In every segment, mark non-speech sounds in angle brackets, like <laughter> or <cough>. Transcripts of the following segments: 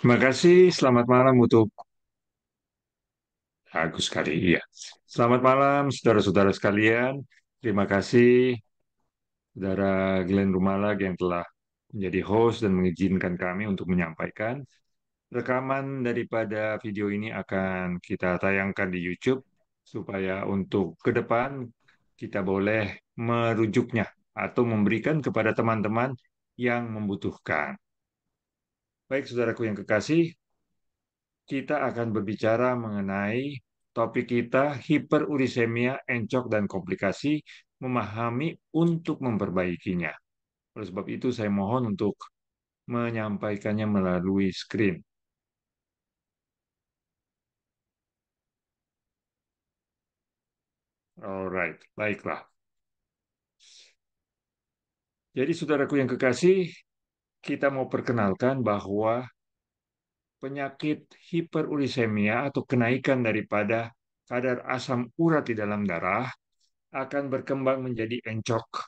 Terima kasih, selamat malam untuk Agus sekali, iya. Selamat malam, saudara-saudara sekalian. Terima kasih, saudara Glenn Rumalag yang telah menjadi host dan mengizinkan kami untuk menyampaikan. Rekaman daripada video ini akan kita tayangkan di YouTube, supaya untuk ke depan kita boleh merujuknya atau memberikan kepada teman-teman yang membutuhkan. Baik, saudaraku yang kekasih, kita akan berbicara mengenai topik kita hiperurisemia, encok, dan komplikasi, memahami untuk memperbaikinya. Oleh sebab itu, saya mohon untuk menyampaikannya melalui screen. Alright, baiklah. Jadi saudaraku yang kekasih, kita mau perkenalkan bahwa penyakit hiperurisemia atau kenaikan daripada kadar asam urat di dalam darah akan berkembang menjadi encok.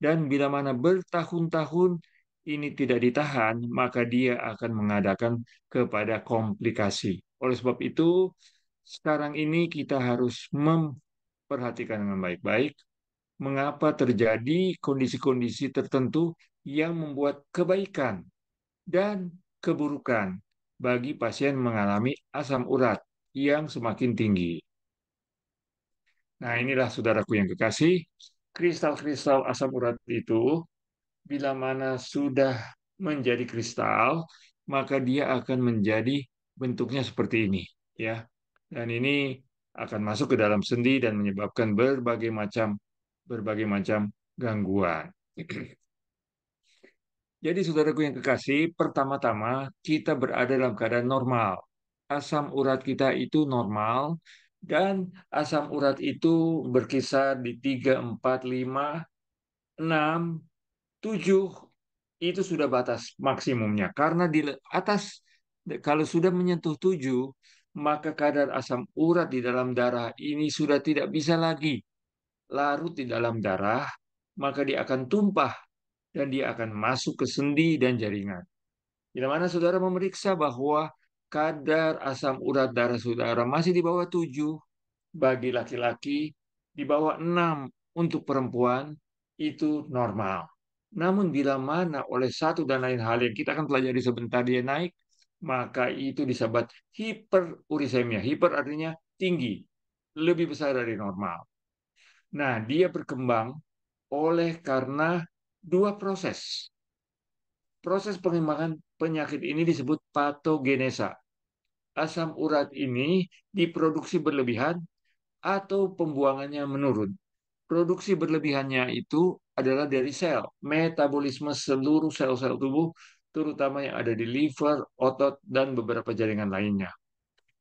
Dan bila mana bertahun-tahun ini tidak ditahan, maka dia akan mengadakan kepada komplikasi. Oleh sebab itu, sekarang ini kita harus memperhatikan dengan baik-baik mengapa terjadi kondisi-kondisi tertentu yang membuat kebaikan dan keburukan bagi pasien mengalami asam urat yang semakin tinggi. Nah, inilah saudaraku yang kekasih, kristal-kristal asam urat itu bila mana sudah menjadi kristal, maka dia akan menjadi bentuknya seperti ini, ya. Dan ini akan masuk ke dalam sendi dan menyebabkan berbagai macam berbagai macam gangguan. <clears throat> Jadi saudaraku yang kekasih, pertama-tama kita berada dalam keadaan normal. Asam urat kita itu normal dan asam urat itu berkisar di 3, 4, 5, 6, 7 itu sudah batas maksimumnya karena di atas kalau sudah menyentuh 7 maka kadar asam urat di dalam darah ini sudah tidak bisa lagi larut di dalam darah maka dia akan tumpah dan dia akan masuk ke sendi dan jaringan. Bila mana saudara memeriksa bahwa kadar asam urat darah saudara masih di bawah 7 bagi laki-laki, di bawah 6 untuk perempuan, itu normal. Namun bila mana oleh satu dan lain hal yang kita akan pelajari sebentar dia naik, maka itu disebut hiperurisemia. Hiper artinya tinggi, lebih besar dari normal. Nah, dia berkembang oleh karena dua proses. Proses pengembangan penyakit ini disebut patogenesa. Asam urat ini diproduksi berlebihan atau pembuangannya menurun. Produksi berlebihannya itu adalah dari sel, metabolisme seluruh sel-sel tubuh, terutama yang ada di liver, otot, dan beberapa jaringan lainnya.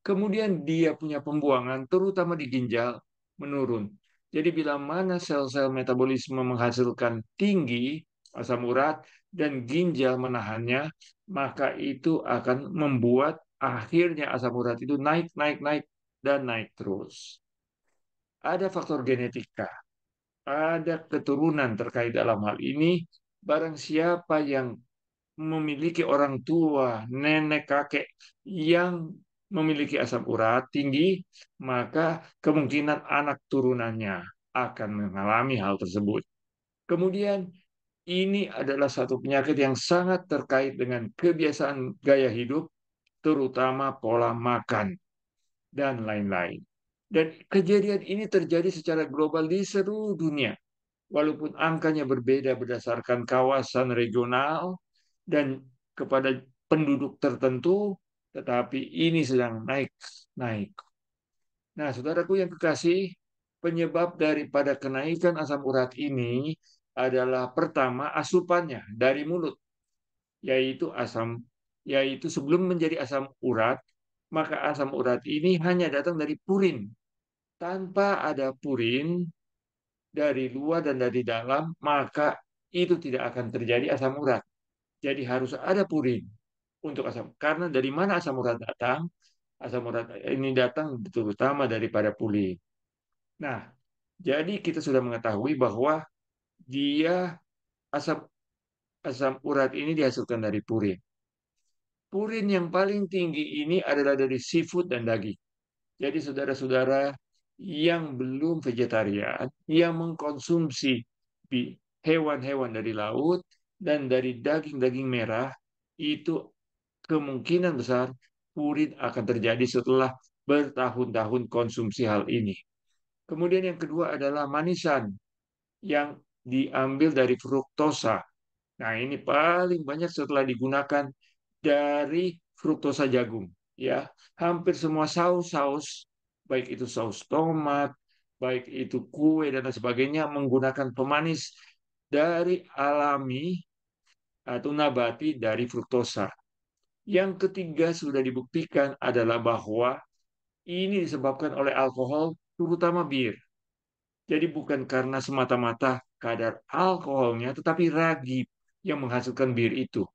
Kemudian dia punya pembuangan, terutama di ginjal, menurun. Jadi bila mana sel-sel metabolisme menghasilkan tinggi asam urat dan ginjal menahannya, maka itu akan membuat akhirnya asam urat itu naik, naik, naik, dan naik terus. Ada faktor genetika, ada keturunan terkait dalam hal ini. Barang siapa yang memiliki orang tua, nenek, kakek yang memiliki asam urat tinggi, maka kemungkinan anak turunannya akan mengalami hal tersebut. Kemudian, ini adalah satu penyakit yang sangat terkait dengan kebiasaan gaya hidup, terutama pola makan dan lain-lain. Dan kejadian ini terjadi secara global di seluruh dunia, walaupun angkanya berbeda berdasarkan kawasan regional dan kepada penduduk tertentu, tetapi ini sedang naik, naik. Nah, saudaraku yang kekasih, penyebab daripada kenaikan asam urat ini adalah pertama asupannya dari mulut, yaitu asam, yaitu sebelum menjadi asam urat, maka asam urat ini hanya datang dari purin. Tanpa ada purin dari luar dan dari dalam, maka itu tidak akan terjadi asam urat. Jadi harus ada purin untuk asam. Karena dari mana asam urat datang? Asam urat ini datang terutama daripada puli Nah, jadi kita sudah mengetahui bahwa dia asam asam urat ini dihasilkan dari purin. Purin yang paling tinggi ini adalah dari seafood dan daging. Jadi saudara-saudara yang belum vegetarian, yang mengkonsumsi hewan-hewan dari laut dan dari daging-daging merah, itu kemungkinan besar urin akan terjadi setelah bertahun-tahun konsumsi hal ini. Kemudian yang kedua adalah manisan yang diambil dari fruktosa. Nah, ini paling banyak setelah digunakan dari fruktosa jagung, ya. Hampir semua saus-saus baik itu saus tomat, baik itu kue dan lain sebagainya menggunakan pemanis dari alami atau nabati dari fruktosa. Yang ketiga sudah dibuktikan adalah bahwa ini disebabkan oleh alkohol, terutama bir. Jadi bukan karena semata-mata kadar alkoholnya, tetapi ragi yang menghasilkan bir itu.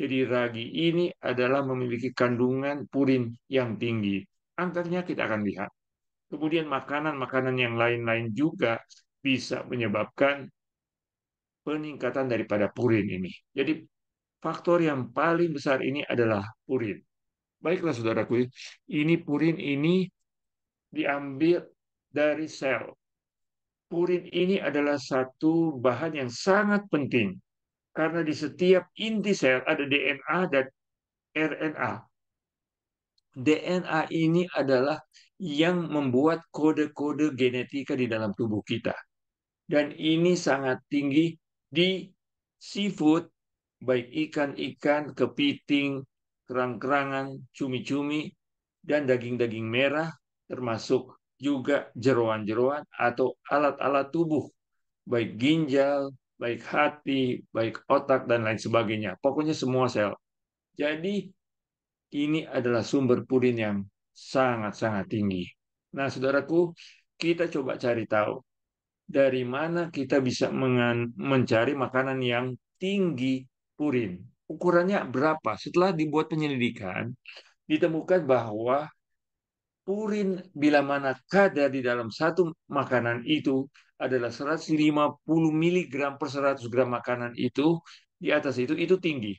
Jadi ragi ini adalah memiliki kandungan purin yang tinggi. Angkanya kita akan lihat. Kemudian makanan-makanan yang lain-lain juga bisa menyebabkan peningkatan daripada purin ini. Jadi faktor yang paling besar ini adalah purin. Baiklah saudaraku, ini purin ini diambil dari sel. Purin ini adalah satu bahan yang sangat penting karena di setiap inti sel ada DNA dan RNA. DNA ini adalah yang membuat kode-kode genetika di dalam tubuh kita. Dan ini sangat tinggi di seafood baik ikan-ikan, kepiting, kerang-kerangan, cumi-cumi, dan daging-daging merah, termasuk juga jeroan-jeroan atau alat-alat tubuh, baik ginjal, baik hati, baik otak, dan lain sebagainya. Pokoknya semua sel. Jadi, ini adalah sumber purin yang sangat-sangat tinggi. Nah, saudaraku, kita coba cari tahu dari mana kita bisa mencari makanan yang tinggi urin. Ukurannya berapa? Setelah dibuat penyelidikan, ditemukan bahwa purin bila mana kadar di dalam satu makanan itu adalah 150 mg per 100 gram makanan itu di atas itu itu tinggi.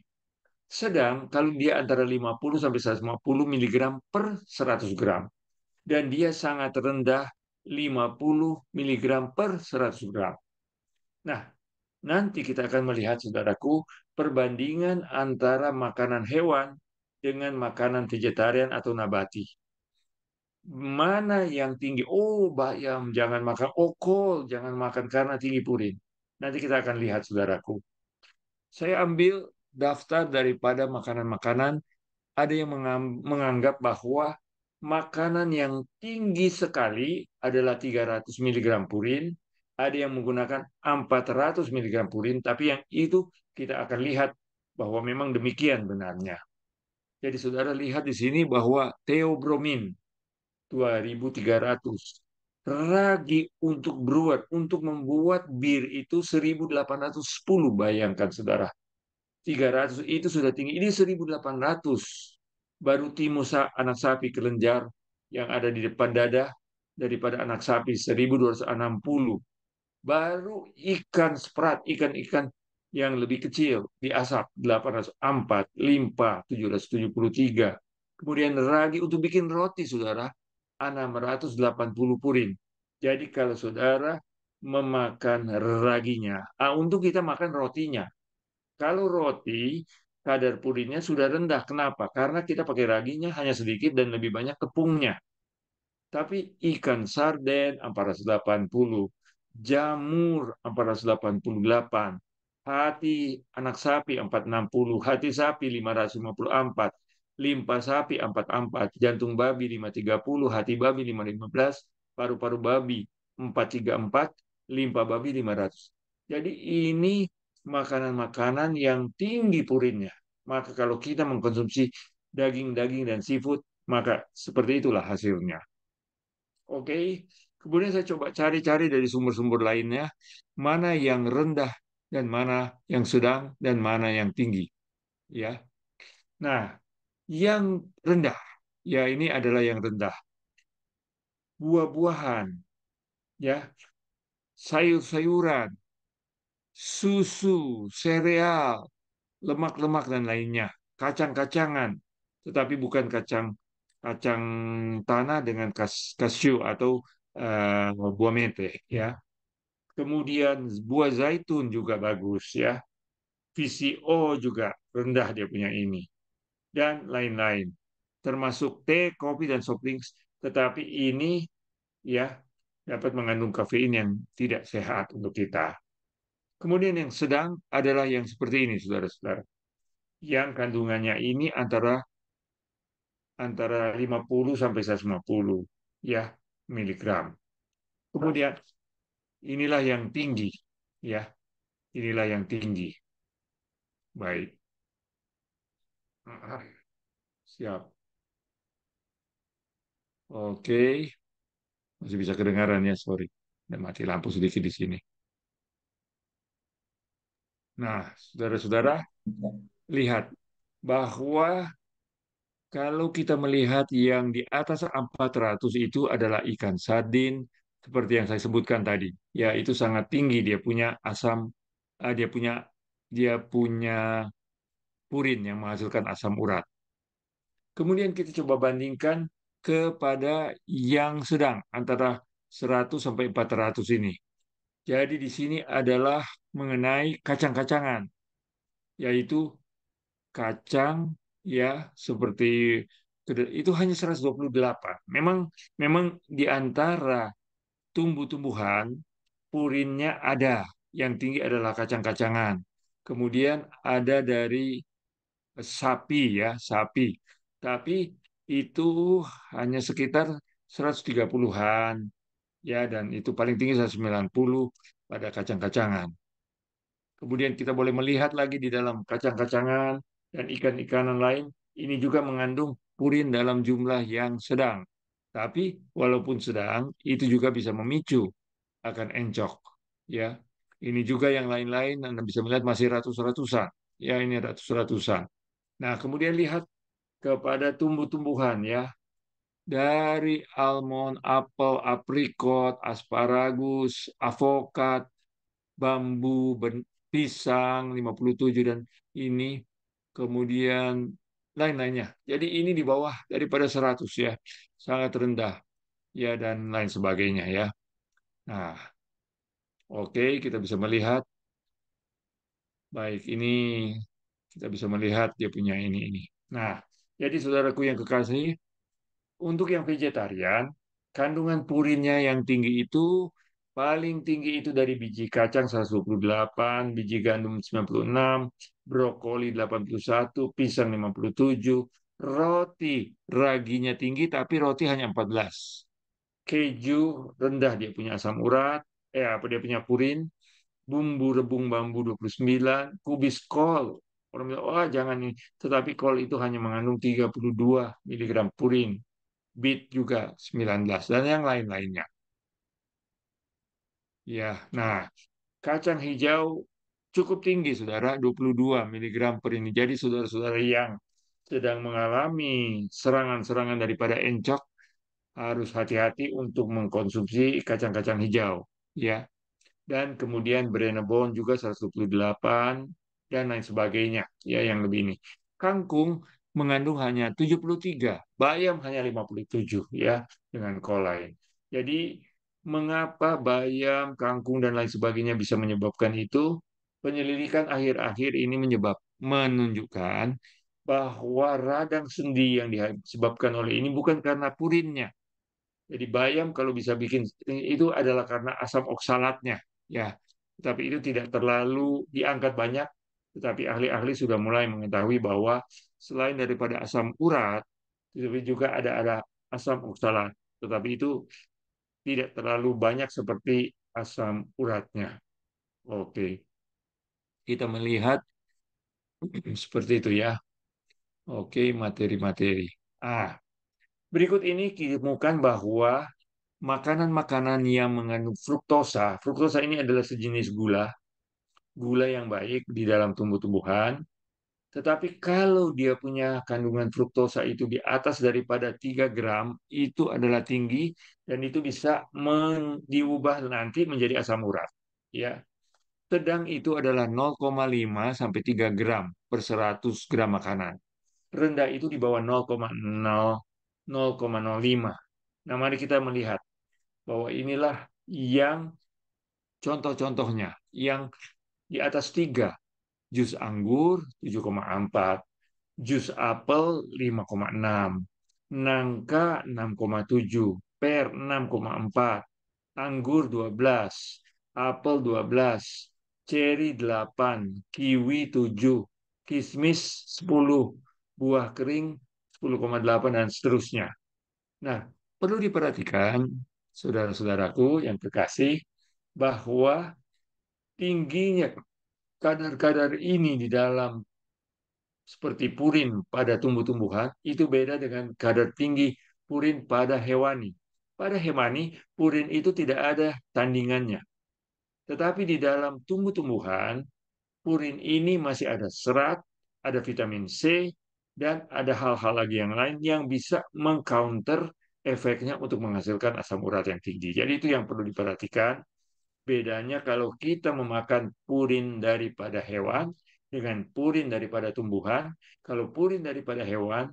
Sedang kalau dia antara 50 sampai 150 mg per 100 gram dan dia sangat rendah 50 mg per 100 gram. Nah, nanti kita akan melihat saudaraku perbandingan antara makanan hewan dengan makanan vegetarian atau nabati. Mana yang tinggi? Oh, bayam, jangan makan okol, jangan makan karena tinggi purin. Nanti kita akan lihat, saudaraku. Saya ambil daftar daripada makanan-makanan. Ada yang menganggap bahwa makanan yang tinggi sekali adalah 300 mg purin, ada yang menggunakan 400 mg purin, tapi yang itu kita akan lihat bahwa memang demikian benarnya. Jadi saudara lihat di sini bahwa teobromin 2300, ragi untuk brewer untuk membuat bir itu 1810, bayangkan saudara. 300 itu sudah tinggi, ini 1800. Baru timusa anak sapi kelenjar yang ada di depan dada daripada anak sapi 1260 baru ikan sprat ikan-ikan yang lebih kecil diasap 804, limpa 773. Kemudian ragi untuk bikin roti, saudara, 680 purin. Jadi kalau saudara memakan raginya, ah, untuk kita makan rotinya. Kalau roti, kadar purinnya sudah rendah. Kenapa? Karena kita pakai raginya hanya sedikit dan lebih banyak tepungnya. Tapi ikan sarden 480, jamur 488, hati anak sapi 460, hati sapi 554, limpa sapi 44, jantung babi 530, hati babi 515, paru-paru babi 434, limpa babi 500. Jadi ini makanan-makanan yang tinggi purinnya. Maka kalau kita mengkonsumsi daging-daging dan seafood, maka seperti itulah hasilnya. Oke, okay? Kemudian saya coba cari-cari dari sumber-sumber lainnya, mana yang rendah dan mana yang sedang dan mana yang tinggi. Ya. Nah, yang rendah, ya ini adalah yang rendah. Buah-buahan, ya, sayur-sayuran, susu, sereal, lemak-lemak dan lainnya, kacang-kacangan, tetapi bukan kacang kacang tanah dengan kas, kasyu atau uh, buah mete ya. Kemudian buah zaitun juga bagus ya. VCO juga rendah dia punya ini. Dan lain-lain. Termasuk teh, kopi dan soft drinks, tetapi ini ya dapat mengandung kafein yang tidak sehat untuk kita. Kemudian yang sedang adalah yang seperti ini Saudara-saudara. Yang kandungannya ini antara antara 50 sampai 150 ya miligram. Kemudian inilah yang tinggi, ya, inilah yang tinggi. Baik. Ah, siap. Oke. Masih bisa kedengaran ya, sorry. Dan mati lampu sedikit di sini. Nah, saudara-saudara, lihat bahwa kalau kita melihat yang di atas 400 itu adalah ikan sardin, seperti yang saya sebutkan tadi, ya itu sangat tinggi dia punya asam, eh, dia punya dia punya purin yang menghasilkan asam urat. Kemudian kita coba bandingkan kepada yang sedang antara 100 sampai 400 ini. Jadi di sini adalah mengenai kacang-kacangan, yaitu kacang ya seperti itu hanya 128. Memang memang di antara tumbuh-tumbuhan purinnya ada. Yang tinggi adalah kacang-kacangan. Kemudian ada dari sapi ya, sapi. Tapi itu hanya sekitar 130-an ya dan itu paling tinggi 190 pada kacang-kacangan. Kemudian kita boleh melihat lagi di dalam kacang-kacangan dan ikan-ikanan lain ini juga mengandung purin dalam jumlah yang sedang. Tapi walaupun sedang, itu juga bisa memicu akan encok. Ya, ini juga yang lain-lain Anda bisa melihat masih ratus-ratusan. Ya, ini ratus-ratusan. Nah, kemudian lihat kepada tumbuh-tumbuhan ya. Dari almond, apel, aprikot, asparagus, avokat, bambu, pisang 57 dan ini kemudian lain-lainnya. Jadi ini di bawah daripada 100 ya, sangat rendah ya dan lain sebagainya ya. Nah, oke okay, kita bisa melihat baik ini kita bisa melihat dia punya ini ini. Nah, jadi saudaraku yang kekasih, untuk yang vegetarian, kandungan purinnya yang tinggi itu Paling tinggi itu dari biji kacang 128, biji gandum 96, brokoli 81, pisang 57, roti raginya tinggi tapi roti hanya 14. Keju rendah dia punya asam urat, eh apa dia punya purin, bumbu rebung bambu 29, kubis kol. Orang bilang, oh jangan nih. Tetapi kol itu hanya mengandung 32 mg purin. Bit juga 19, dan yang lain-lainnya. Ya, nah kacang hijau cukup tinggi Saudara 22 mg per ini. Jadi Saudara-saudara yang sedang mengalami serangan-serangan daripada encok harus hati-hati untuk mengkonsumsi kacang-kacang hijau ya. Dan kemudian brenebon juga 128 dan lain sebagainya ya yang lebih ini. Kangkung mengandung hanya 73, bayam hanya 57 ya dengan kolain. Jadi mengapa bayam, kangkung, dan lain sebagainya bisa menyebabkan itu, penyelidikan akhir-akhir ini menyebab menunjukkan bahwa radang sendi yang disebabkan oleh ini bukan karena purinnya. Jadi bayam kalau bisa bikin itu adalah karena asam oksalatnya, ya. Tapi itu tidak terlalu diangkat banyak, tetapi ahli-ahli sudah mulai mengetahui bahwa selain daripada asam urat, tetapi juga ada ada asam oksalat. Tetapi itu tidak terlalu banyak seperti asam uratnya. Oke. Kita melihat <clears throat> seperti itu ya. Oke, materi-materi. Ah. Berikut ini ditemukan bahwa makanan-makanan yang mengandung fruktosa, fruktosa ini adalah sejenis gula, gula yang baik di dalam tumbuh-tumbuhan, tetapi kalau dia punya kandungan fruktosa itu di atas daripada 3 gram, itu adalah tinggi dan itu bisa diubah nanti menjadi asam urat. Ya. Sedang itu adalah 0,5 sampai 3 gram per 100 gram makanan. Rendah itu di bawah 0,0 0,05. Nah, mari kita melihat bahwa inilah yang contoh-contohnya yang di atas 3 jus anggur 7,4, jus apel 5,6, nangka 6,7, per 6,4, anggur 12, apel 12, ceri 8, kiwi 7, kismis 10, buah kering 10,8, dan seterusnya. Nah, perlu diperhatikan, saudara-saudaraku yang kekasih, bahwa tingginya kadar-kadar ini di dalam seperti purin pada tumbuh-tumbuhan itu beda dengan kadar tinggi purin pada hewani. Pada hewani, purin itu tidak ada tandingannya. Tetapi di dalam tumbuh-tumbuhan, purin ini masih ada serat, ada vitamin C, dan ada hal-hal lagi yang lain yang bisa mengcounter efeknya untuk menghasilkan asam urat yang tinggi. Jadi itu yang perlu diperhatikan. Bedanya kalau kita memakan purin daripada hewan dengan purin daripada tumbuhan, kalau purin daripada hewan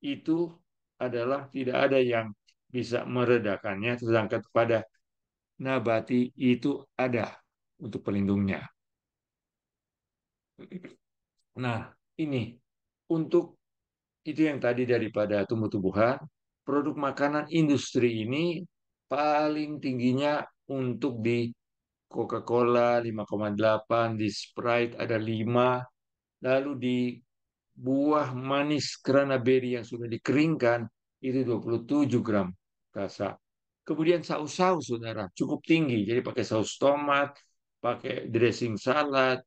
itu adalah tidak ada yang bisa meredakannya, sedangkan kepada nabati itu ada untuk pelindungnya. Nah, ini untuk itu yang tadi daripada tumbuh-tumbuhan, produk makanan industri ini paling tingginya untuk di Coca-Cola 5,8, di Sprite ada 5, lalu di buah manis cranberry yang sudah dikeringkan itu 27 gram rasa. Kemudian saus-saus saudara cukup tinggi, jadi pakai saus tomat, pakai dressing salad,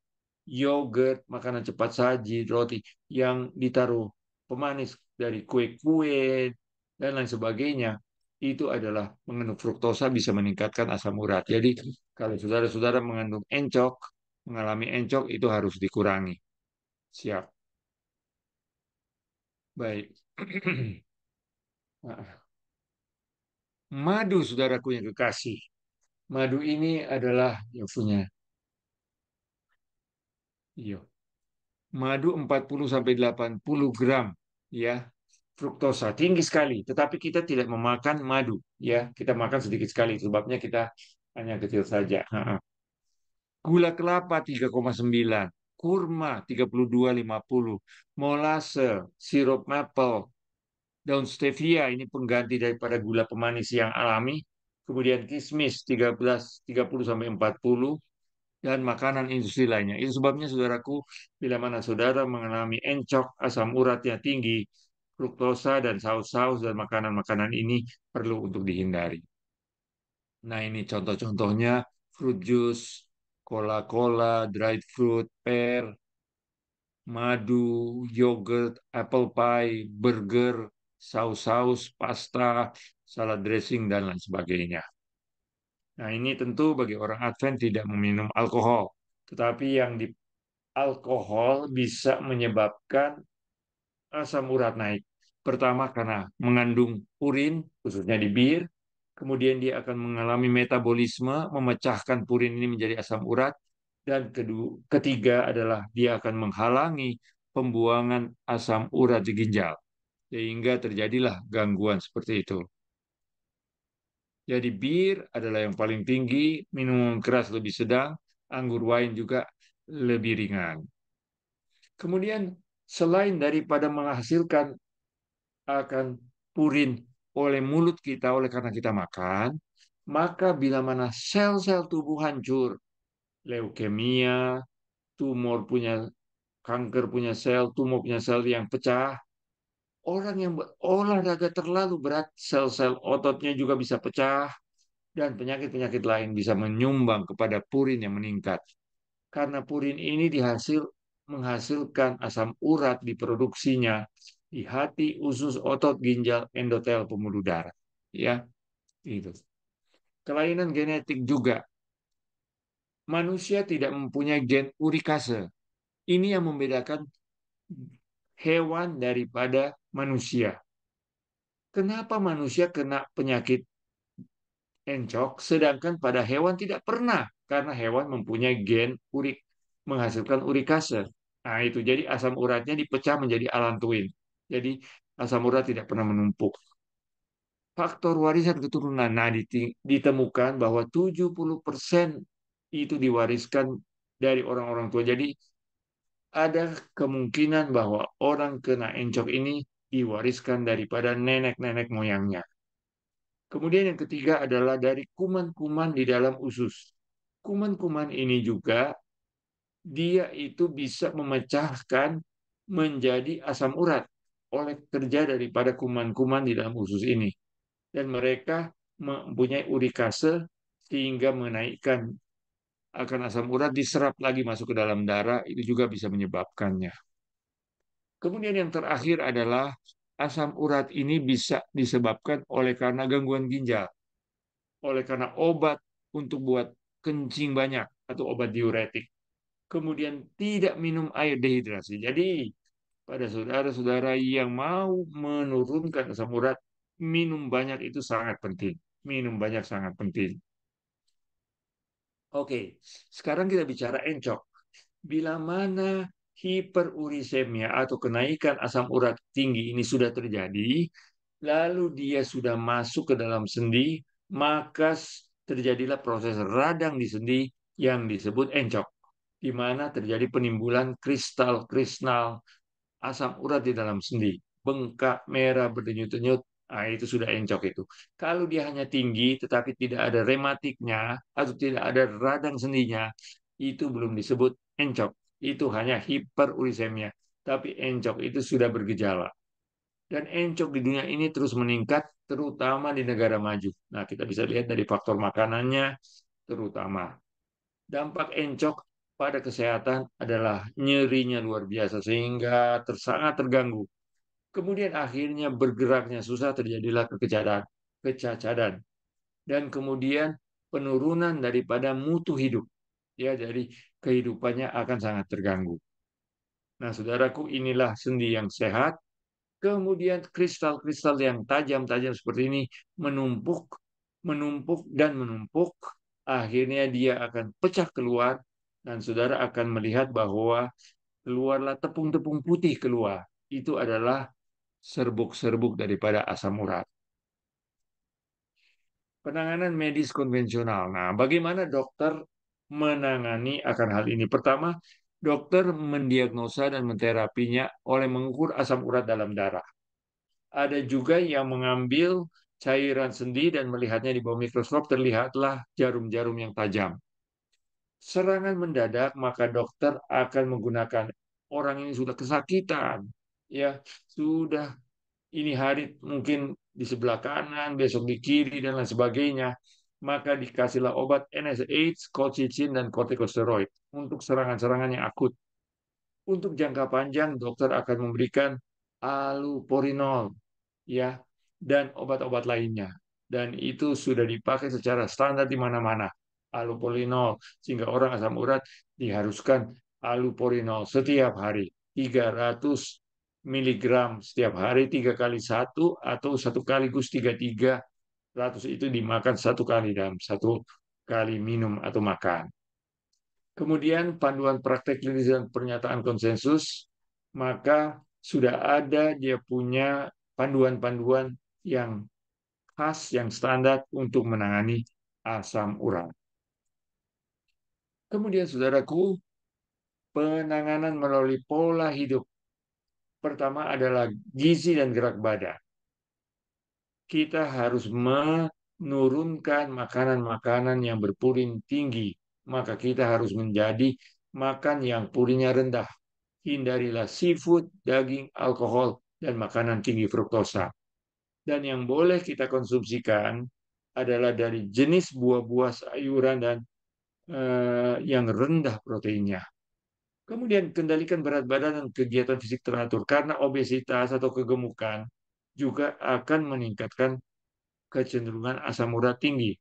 yogurt, makanan cepat saji, roti yang ditaruh pemanis dari kue-kue dan lain sebagainya itu adalah mengandung fruktosa bisa meningkatkan asam urat. Jadi kalau saudara-saudara mengandung encok, mengalami encok itu harus dikurangi. Siap. Baik. <clears throat> Nah. Madu, saudaraku yang kekasih. Madu ini adalah yang punya. Iya. Madu 40 sampai 80 gram ya fruktosa tinggi sekali, tetapi kita tidak memakan madu, ya kita makan sedikit sekali, sebabnya kita hanya kecil saja. Gula kelapa 3,9, kurma 32,50, molase, sirup maple, daun stevia ini pengganti daripada gula pemanis yang alami, kemudian kismis 13 30 sampai 40 dan makanan industri lainnya. Itu sebabnya saudaraku, bila mana saudara mengalami encok, asam uratnya tinggi, fruktosa dan saus-saus dan makanan-makanan ini perlu untuk dihindari. Nah ini contoh-contohnya fruit juice, cola-cola, dried fruit, pear, madu, yogurt, apple pie, burger, saus-saus, pasta, salad dressing, dan lain sebagainya. Nah ini tentu bagi orang Advent tidak meminum alkohol, tetapi yang di alkohol bisa menyebabkan asam urat naik. Pertama karena mengandung urin, khususnya di bir, kemudian dia akan mengalami metabolisme, memecahkan purin ini menjadi asam urat, dan kedua, ketiga adalah dia akan menghalangi pembuangan asam urat di ginjal, sehingga terjadilah gangguan seperti itu. Jadi bir adalah yang paling tinggi, minuman keras lebih sedang, anggur wine juga lebih ringan. Kemudian selain daripada menghasilkan akan purin oleh mulut kita oleh karena kita makan, maka bila mana sel-sel tubuh hancur, leukemia, tumor punya kanker punya sel, tumor punya sel yang pecah, orang yang olahraga terlalu berat, sel-sel ototnya juga bisa pecah, dan penyakit-penyakit lain bisa menyumbang kepada purin yang meningkat. Karena purin ini dihasil menghasilkan asam urat di produksinya di hati, usus, otot, ginjal, endotel pembuluh darah. Ya, itu. Kelainan genetik juga. Manusia tidak mempunyai gen urikase. Ini yang membedakan hewan daripada manusia. Kenapa manusia kena penyakit encok, sedangkan pada hewan tidak pernah? Karena hewan mempunyai gen urik, menghasilkan urikase. Nah itu, jadi asam uratnya dipecah menjadi alantoin jadi asam urat tidak pernah menumpuk. Faktor warisan keturunan. Nah, ditemukan bahwa 70% itu diwariskan dari orang-orang tua. Jadi ada kemungkinan bahwa orang kena encok ini diwariskan daripada nenek-nenek moyangnya. Kemudian yang ketiga adalah dari kuman-kuman di dalam usus. Kuman-kuman ini juga dia itu bisa memecahkan menjadi asam urat oleh kerja daripada kuman-kuman di dalam usus ini. Dan mereka mempunyai urikase sehingga menaikkan akan asam urat diserap lagi masuk ke dalam darah, itu juga bisa menyebabkannya. Kemudian yang terakhir adalah asam urat ini bisa disebabkan oleh karena gangguan ginjal, oleh karena obat untuk buat kencing banyak atau obat diuretik. Kemudian tidak minum air dehidrasi. Jadi pada saudara-saudara yang mau menurunkan asam urat, minum banyak itu sangat penting. Minum banyak sangat penting. Oke, sekarang kita bicara encok. Bila mana hiperurisemia atau kenaikan asam urat tinggi ini sudah terjadi, lalu dia sudah masuk ke dalam sendi, maka terjadilah proses radang di sendi yang disebut encok, di mana terjadi penimbulan kristal-kristal asam urat di dalam sendi, bengkak, merah, berdenyut-denyut, nah, itu sudah encok itu. Kalau dia hanya tinggi tetapi tidak ada rematiknya atau tidak ada radang sendinya, itu belum disebut encok. Itu hanya hiperurisemia. Tapi encok itu sudah bergejala. Dan encok di dunia ini terus meningkat, terutama di negara maju. Nah, kita bisa lihat dari faktor makanannya, terutama. Dampak encok pada kesehatan adalah nyerinya luar biasa sehingga tersangat terganggu. Kemudian akhirnya bergeraknya susah terjadilah kekecadan, kecacadan. Dan kemudian penurunan daripada mutu hidup. Ya, jadi kehidupannya akan sangat terganggu. Nah, saudaraku, inilah sendi yang sehat. Kemudian kristal-kristal yang tajam-tajam seperti ini menumpuk, menumpuk, dan menumpuk. Akhirnya dia akan pecah keluar dan saudara akan melihat bahwa keluarlah tepung-tepung putih keluar. Itu adalah serbuk-serbuk daripada asam urat. Penanganan medis konvensional. Nah, bagaimana dokter menangani akan hal ini? Pertama, dokter mendiagnosa dan menterapinya oleh mengukur asam urat dalam darah. Ada juga yang mengambil cairan sendi dan melihatnya di bawah mikroskop terlihatlah jarum-jarum yang tajam serangan mendadak maka dokter akan menggunakan orang ini sudah kesakitan ya sudah ini hari mungkin di sebelah kanan besok di kiri dan lain sebagainya maka dikasihlah obat NSAIDs, colchicine, dan kortikosteroid untuk serangan-serangan yang akut. Untuk jangka panjang, dokter akan memberikan aluporinol ya dan obat-obat lainnya. Dan itu sudah dipakai secara standar di mana-mana alupolinol sehingga orang asam urat diharuskan alupolinol setiap hari 300 mg setiap hari tiga kali satu atau satu kaligus tiga tiga ratus itu dimakan satu kali dalam satu kali minum atau makan. Kemudian panduan praktek klinis dan pernyataan konsensus, maka sudah ada dia punya panduan-panduan yang khas, yang standar untuk menangani asam urat. Kemudian saudaraku, penanganan melalui pola hidup. Pertama adalah gizi dan gerak badan. Kita harus menurunkan makanan-makanan yang berpurin tinggi. Maka kita harus menjadi makan yang purinya rendah. Hindarilah seafood, daging, alkohol, dan makanan tinggi fruktosa. Dan yang boleh kita konsumsikan adalah dari jenis buah-buah sayuran dan Eh, yang rendah proteinnya. Kemudian kendalikan berat badan dan kegiatan fisik teratur karena obesitas atau kegemukan juga akan meningkatkan kecenderungan asam urat tinggi.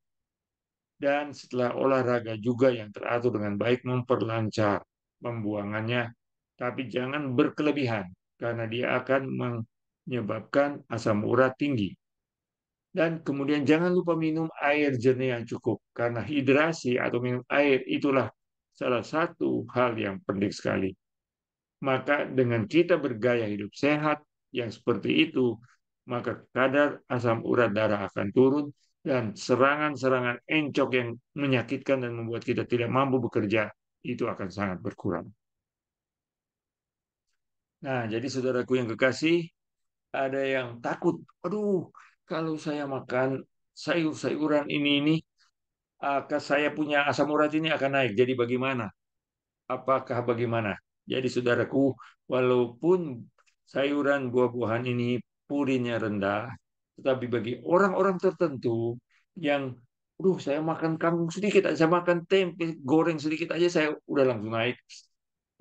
Dan setelah olahraga juga yang teratur dengan baik memperlancar pembuangannya, tapi jangan berkelebihan karena dia akan menyebabkan asam urat tinggi. Dan kemudian jangan lupa minum air jernih yang cukup, karena hidrasi atau minum air itulah salah satu hal yang penting sekali. Maka dengan kita bergaya hidup sehat yang seperti itu, maka kadar asam urat darah akan turun dan serangan-serangan encok yang menyakitkan dan membuat kita tidak mampu bekerja itu akan sangat berkurang. Nah, jadi saudaraku yang kekasih, ada yang takut, aduh, kalau saya makan sayur-sayuran ini ini akan saya punya asam urat ini akan naik. Jadi bagaimana? Apakah bagaimana? Jadi saudaraku, walaupun sayuran buah-buahan ini purinnya rendah, tetapi bagi orang-orang tertentu yang uh saya makan kangkung sedikit aja, saya makan tempe goreng sedikit aja, saya udah langsung naik.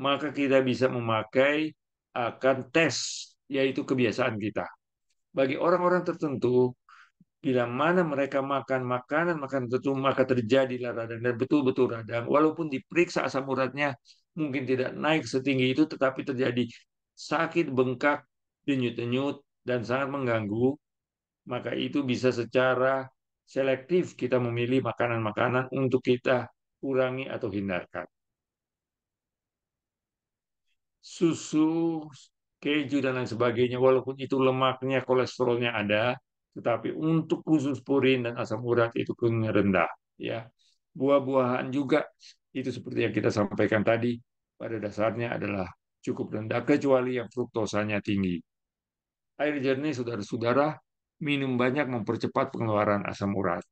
Maka kita bisa memakai akan tes, yaitu kebiasaan kita bagi orang-orang tertentu bila mana mereka makan makanan makan tertentu maka terjadilah radang dan betul-betul radang walaupun diperiksa asam uratnya mungkin tidak naik setinggi itu tetapi terjadi sakit bengkak denyut-denyut dan sangat mengganggu maka itu bisa secara selektif kita memilih makanan-makanan untuk kita kurangi atau hindarkan susu keju dan lain sebagainya walaupun itu lemaknya kolesterolnya ada tetapi untuk khusus purin dan asam urat itu rendah ya buah-buahan juga itu seperti yang kita sampaikan tadi pada dasarnya adalah cukup rendah kecuali yang fruktosanya tinggi air jernih saudara-saudara minum banyak mempercepat pengeluaran asam urat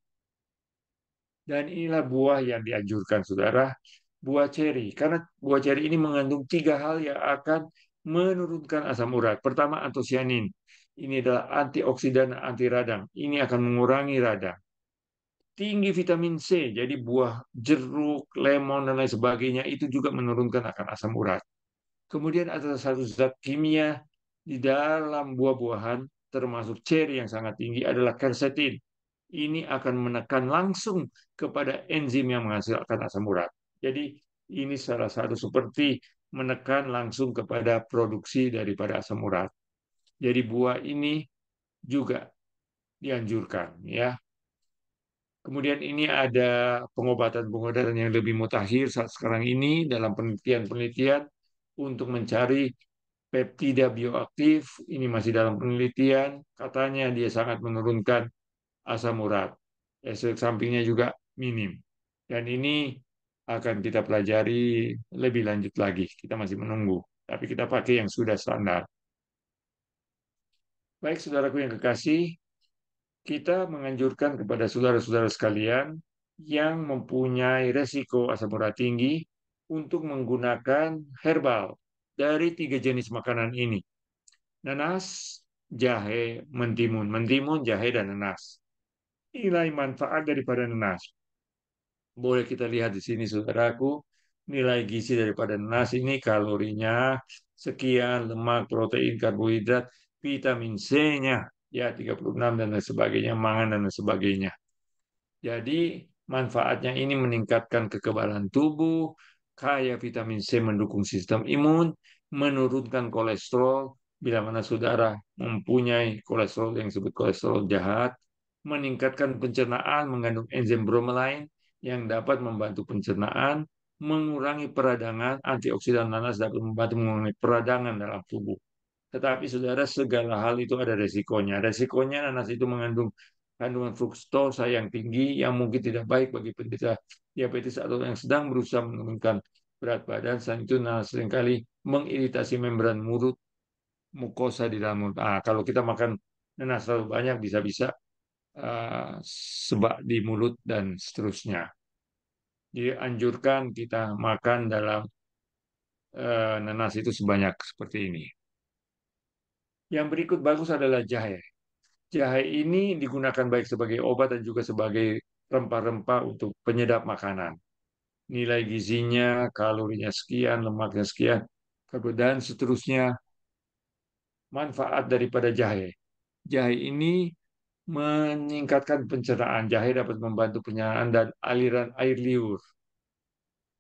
dan inilah buah yang dianjurkan saudara buah ceri karena buah ceri ini mengandung tiga hal yang akan menurunkan asam urat. Pertama, antosianin. Ini adalah antioksidan anti radang. Ini akan mengurangi radang. Tinggi vitamin C, jadi buah jeruk, lemon, dan lain sebagainya, itu juga menurunkan akan asam urat. Kemudian ada satu zat kimia di dalam buah-buahan, termasuk cherry yang sangat tinggi, adalah kersetin. Ini akan menekan langsung kepada enzim yang menghasilkan asam urat. Jadi ini salah satu seperti menekan langsung kepada produksi daripada asam urat. Jadi buah ini juga dianjurkan ya. Kemudian ini ada pengobatan-pengobatan yang lebih mutakhir saat sekarang ini dalam penelitian-penelitian untuk mencari peptida bioaktif. Ini masih dalam penelitian, katanya dia sangat menurunkan asam urat. Efek sampingnya juga minim. Dan ini akan kita pelajari lebih lanjut lagi. Kita masih menunggu, tapi kita pakai yang sudah standar. Baik, saudaraku yang kekasih, kita menganjurkan kepada saudara-saudara sekalian yang mempunyai resiko asam urat tinggi untuk menggunakan herbal dari tiga jenis makanan ini. Nanas, jahe, mentimun. Mentimun, jahe, dan nanas. Nilai manfaat daripada nanas boleh kita lihat di sini, saudaraku, nilai gizi daripada nasi ini kalorinya sekian, lemak, protein, karbohidrat, vitamin C-nya, ya 36 dan lain sebagainya, mangan dan lain sebagainya. Jadi manfaatnya ini meningkatkan kekebalan tubuh, kaya vitamin C mendukung sistem imun, menurunkan kolesterol, bila mana saudara mempunyai kolesterol yang disebut kolesterol jahat, meningkatkan pencernaan mengandung enzim bromelain, yang dapat membantu pencernaan, mengurangi peradangan, antioksidan nanas dapat membantu mengurangi peradangan dalam tubuh. Tetapi saudara, segala hal itu ada resikonya. Resikonya nanas itu mengandung kandungan fruktosa yang tinggi yang mungkin tidak baik bagi penderita diabetes atau yang sedang berusaha menurunkan berat badan. Selain itu, nanas seringkali mengiritasi membran mulut mukosa di dalam mulut. Ah, kalau kita makan nanas terlalu banyak, bisa-bisa Eh, sebab di mulut dan seterusnya. Dianjurkan kita makan dalam eh, nanas itu sebanyak seperti ini. Yang berikut bagus adalah jahe. Jahe ini digunakan baik sebagai obat dan juga sebagai rempah-rempah untuk penyedap makanan. Nilai gizinya, kalorinya sekian, lemaknya sekian, dan seterusnya. Manfaat daripada jahe. Jahe ini meningkatkan pencernaan. Jahe dapat membantu penyerahan dan aliran air liur.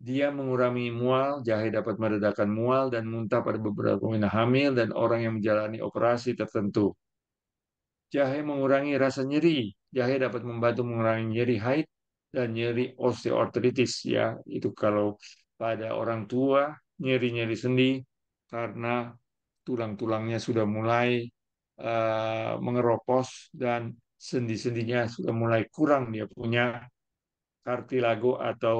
Dia mengurangi mual, jahe dapat meredakan mual dan muntah pada beberapa wanita hamil dan orang yang menjalani operasi tertentu. Jahe mengurangi rasa nyeri. Jahe dapat membantu mengurangi nyeri haid dan nyeri osteoartritis ya. Itu kalau pada orang tua nyeri-nyeri sendi karena tulang-tulangnya sudah mulai Eh, mengeropos dan sendi-sendinya sudah mulai kurang dia punya kartilago atau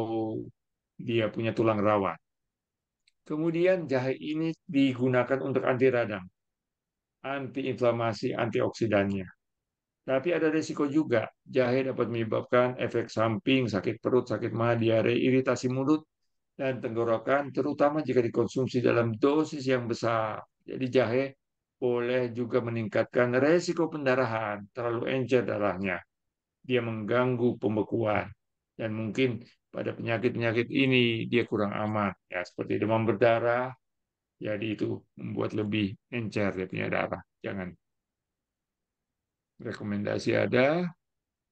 dia punya tulang rawan. Kemudian jahe ini digunakan untuk anti radang, anti antiinflamasi, antioksidannya. Tapi ada resiko juga, jahe dapat menyebabkan efek samping, sakit perut, sakit maha, diare, iritasi mulut, dan tenggorokan, terutama jika dikonsumsi dalam dosis yang besar. Jadi jahe boleh juga meningkatkan resiko pendarahan, terlalu encer darahnya. Dia mengganggu pembekuan dan mungkin pada penyakit-penyakit ini dia kurang aman. Ya, seperti demam berdarah, jadi itu membuat lebih encer dia punya darah. Jangan. Rekomendasi ada.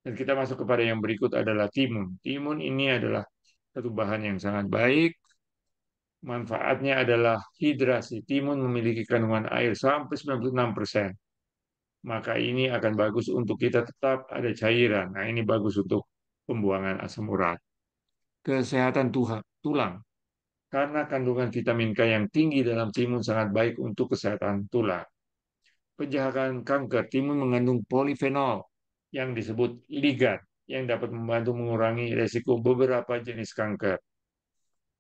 Dan kita masuk kepada yang berikut adalah timun. Timun ini adalah satu bahan yang sangat baik manfaatnya adalah hidrasi. Timun memiliki kandungan air sampai 96%. Maka ini akan bagus untuk kita tetap ada cairan. Nah, ini bagus untuk pembuangan asam urat. Kesehatan tulang. Karena kandungan vitamin K yang tinggi dalam timun sangat baik untuk kesehatan tulang. Penjagaan kanker, timun mengandung polifenol yang disebut ligat yang dapat membantu mengurangi resiko beberapa jenis kanker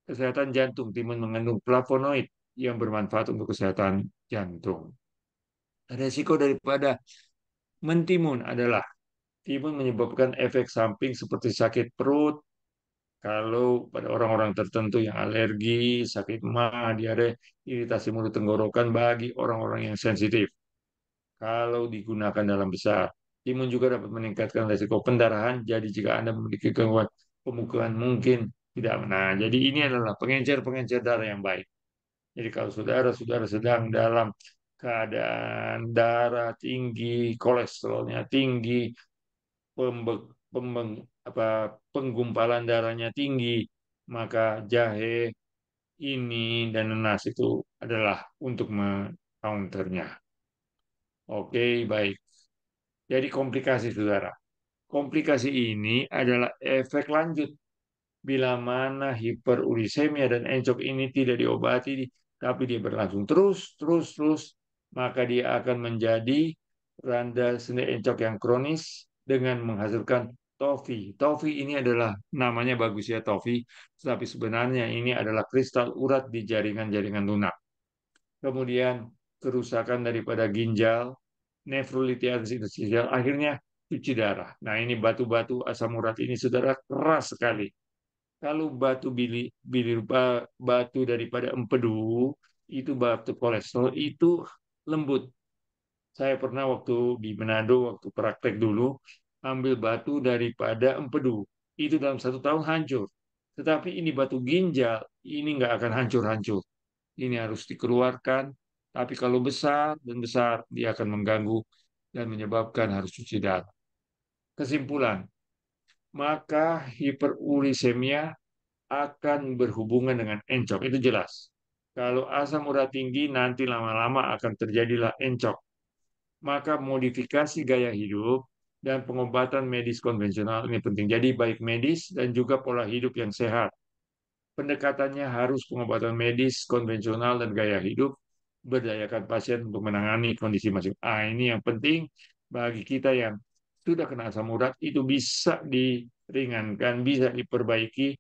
kesehatan jantung. Timun mengandung flavonoid yang bermanfaat untuk kesehatan jantung. Resiko daripada mentimun adalah timun menyebabkan efek samping seperti sakit perut, kalau pada orang-orang tertentu yang alergi, sakit mah, diare, iritasi mulut tenggorokan bagi orang-orang yang sensitif. Kalau digunakan dalam besar, timun juga dapat meningkatkan risiko pendarahan. Jadi jika Anda memiliki gangguan pemukulan mungkin tidak. Nah, jadi ini adalah pengencer-pengencer darah yang baik. Jadi kalau saudara-saudara sedang dalam keadaan darah tinggi, kolesterolnya tinggi, pembe, pembeng, apa, penggumpalan darahnya tinggi, maka jahe ini dan nanas itu adalah untuk mengcounternya. Oke, baik. Jadi komplikasi saudara. Komplikasi ini adalah efek lanjut bila mana hiperurisemia dan encok ini tidak diobati, tapi dia berlangsung terus, terus, terus, maka dia akan menjadi randa seni encok yang kronis dengan menghasilkan tofi. Tofi ini adalah namanya bagus ya tofi, tetapi sebenarnya ini adalah kristal urat di jaringan-jaringan lunak. Kemudian kerusakan daripada ginjal, nefrolitiasis interstisial, akhirnya cuci darah. Nah ini batu-batu asam urat ini saudara keras sekali kalau batu bili, bili batu daripada empedu itu batu kolesterol itu lembut. Saya pernah waktu di Manado waktu praktek dulu ambil batu daripada empedu itu dalam satu tahun hancur. Tetapi ini batu ginjal ini nggak akan hancur-hancur. Ini harus dikeluarkan. Tapi kalau besar dan besar dia akan mengganggu dan menyebabkan harus cuci darah. Kesimpulan, maka hiperurisemia akan berhubungan dengan encok. Itu jelas. Kalau asam urat tinggi, nanti lama-lama akan terjadilah encok. Maka modifikasi gaya hidup dan pengobatan medis konvensional ini penting. Jadi baik medis dan juga pola hidup yang sehat. Pendekatannya harus pengobatan medis, konvensional, dan gaya hidup berdayakan pasien untuk menangani kondisi masing-masing. Ah, ini yang penting bagi kita yang sudah kena asam urat itu bisa diringankan, bisa diperbaiki,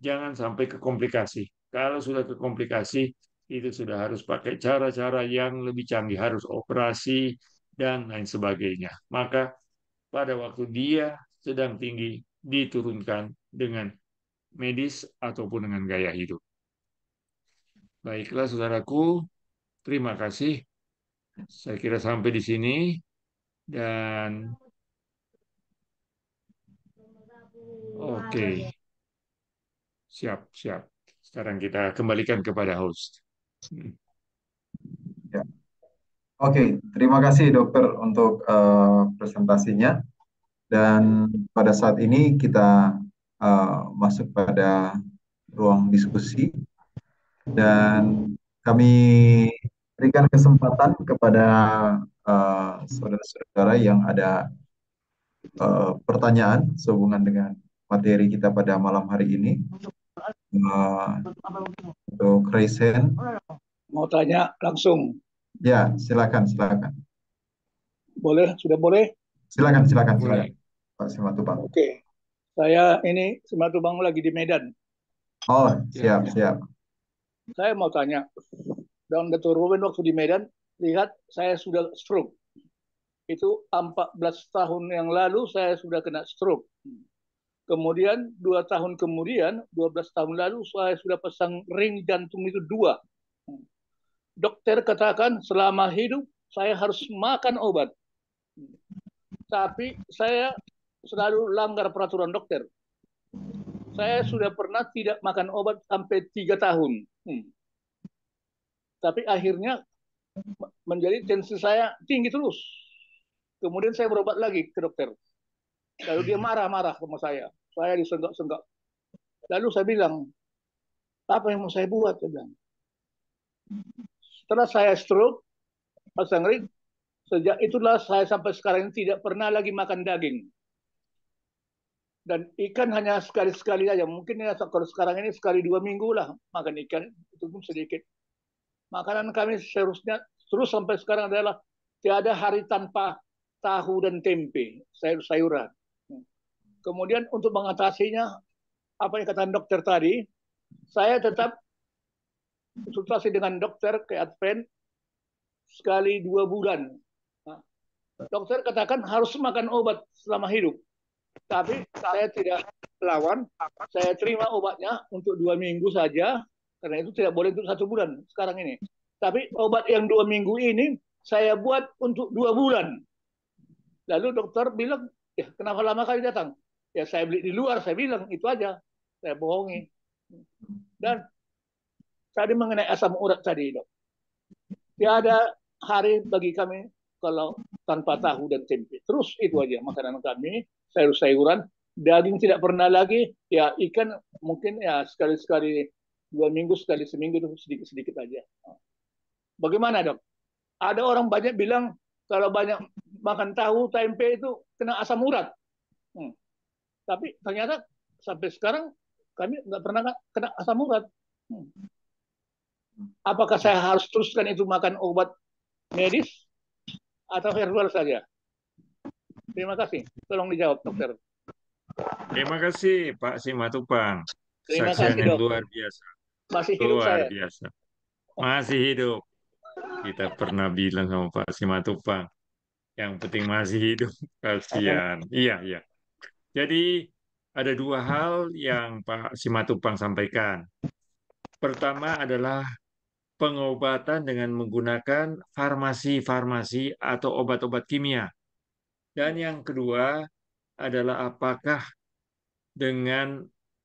jangan sampai ke komplikasi. Kalau sudah ke komplikasi, itu sudah harus pakai cara-cara yang lebih canggih, harus operasi dan lain sebagainya. Maka pada waktu dia sedang tinggi diturunkan dengan medis ataupun dengan gaya hidup. Baiklah saudaraku, terima kasih. Saya kira sampai di sini dan Oke. Siap, siap. Sekarang kita kembalikan kepada host. Ya. Oke, terima kasih dokter untuk uh, presentasinya. Dan pada saat ini kita uh, masuk pada ruang diskusi dan kami berikan kesempatan kepada eh, saudara-saudara uh, yang ada uh, pertanyaan sehubungan dengan materi kita pada malam hari ini. Uh, untuk Raisen. Mau tanya langsung. Ya, silakan, silakan. Boleh, sudah boleh? Silakan, silakan, silakan. Boleh. Pak Simatupang. Oke. Okay. Saya ini Simatupang lagi di Medan. Oh, ya, siap, ya. siap. Saya mau tanya, dalam Dr. Ruben waktu di Medan, lihat saya sudah stroke. Itu 14 tahun yang lalu saya sudah kena stroke. Kemudian dua tahun kemudian, 12 tahun lalu saya sudah pasang ring jantung itu dua. Dokter katakan selama hidup saya harus makan obat. Tapi saya selalu langgar peraturan dokter. Saya sudah pernah tidak makan obat sampai tiga tahun. Hmm. Tapi akhirnya menjadi tensi saya tinggi terus. Kemudian saya berobat lagi ke dokter. Lalu dia marah-marah sama saya. Saya disenggak-senggak. Lalu saya bilang, apa yang mau saya buat? Saya bilang. Setelah saya stroke, pasang Sangri, sejak itulah saya sampai sekarang ini tidak pernah lagi makan daging. Dan ikan hanya sekali-sekali aja. Mungkin ya kalau sekarang ini sekali dua minggu lah makan ikan. Itu pun sedikit. Makanan kami seharusnya terus sampai sekarang adalah tiada hari tanpa tahu dan tempe, sayur-sayuran. Kemudian untuk mengatasinya, apa yang kata dokter tadi, saya tetap konsultasi dengan dokter ke Advent sekali dua bulan. Nah, dokter katakan harus makan obat selama hidup. Tapi saya tidak lawan, saya terima obatnya untuk dua minggu saja, karena itu tidak boleh untuk satu bulan sekarang ini. Tapi obat yang dua minggu ini saya buat untuk dua bulan. Lalu dokter bilang, ya kenapa lama kali datang? ya saya beli di luar saya bilang itu aja saya bohongi dan tadi mengenai asam urat tadi dok ada hari bagi kami kalau tanpa tahu dan tempe terus itu aja makanan kami sayur-sayuran daging tidak pernah lagi ya ikan mungkin ya sekali-sekali dua minggu sekali seminggu itu sedikit-sedikit aja bagaimana dok ada orang banyak bilang kalau banyak makan tahu tempe itu kena asam urat hmm. Tapi ternyata sampai sekarang kami nggak pernah kena asam urat. Hmm. Apakah saya harus teruskan itu makan obat medis atau herbal saja? Terima kasih. Tolong dijawab, dokter. Terima kasih, Pak Simatupang. Terima Saksian kasih, yang luar biasa. Masih hidup luar saya. biasa. Masih hidup. Kita pernah bilang sama Pak Simatupang, yang penting masih hidup. Kasihan. Iya, iya. Jadi ada dua hal yang Pak Simatupang sampaikan. Pertama adalah pengobatan dengan menggunakan farmasi-farmasi atau obat-obat kimia. Dan yang kedua adalah apakah dengan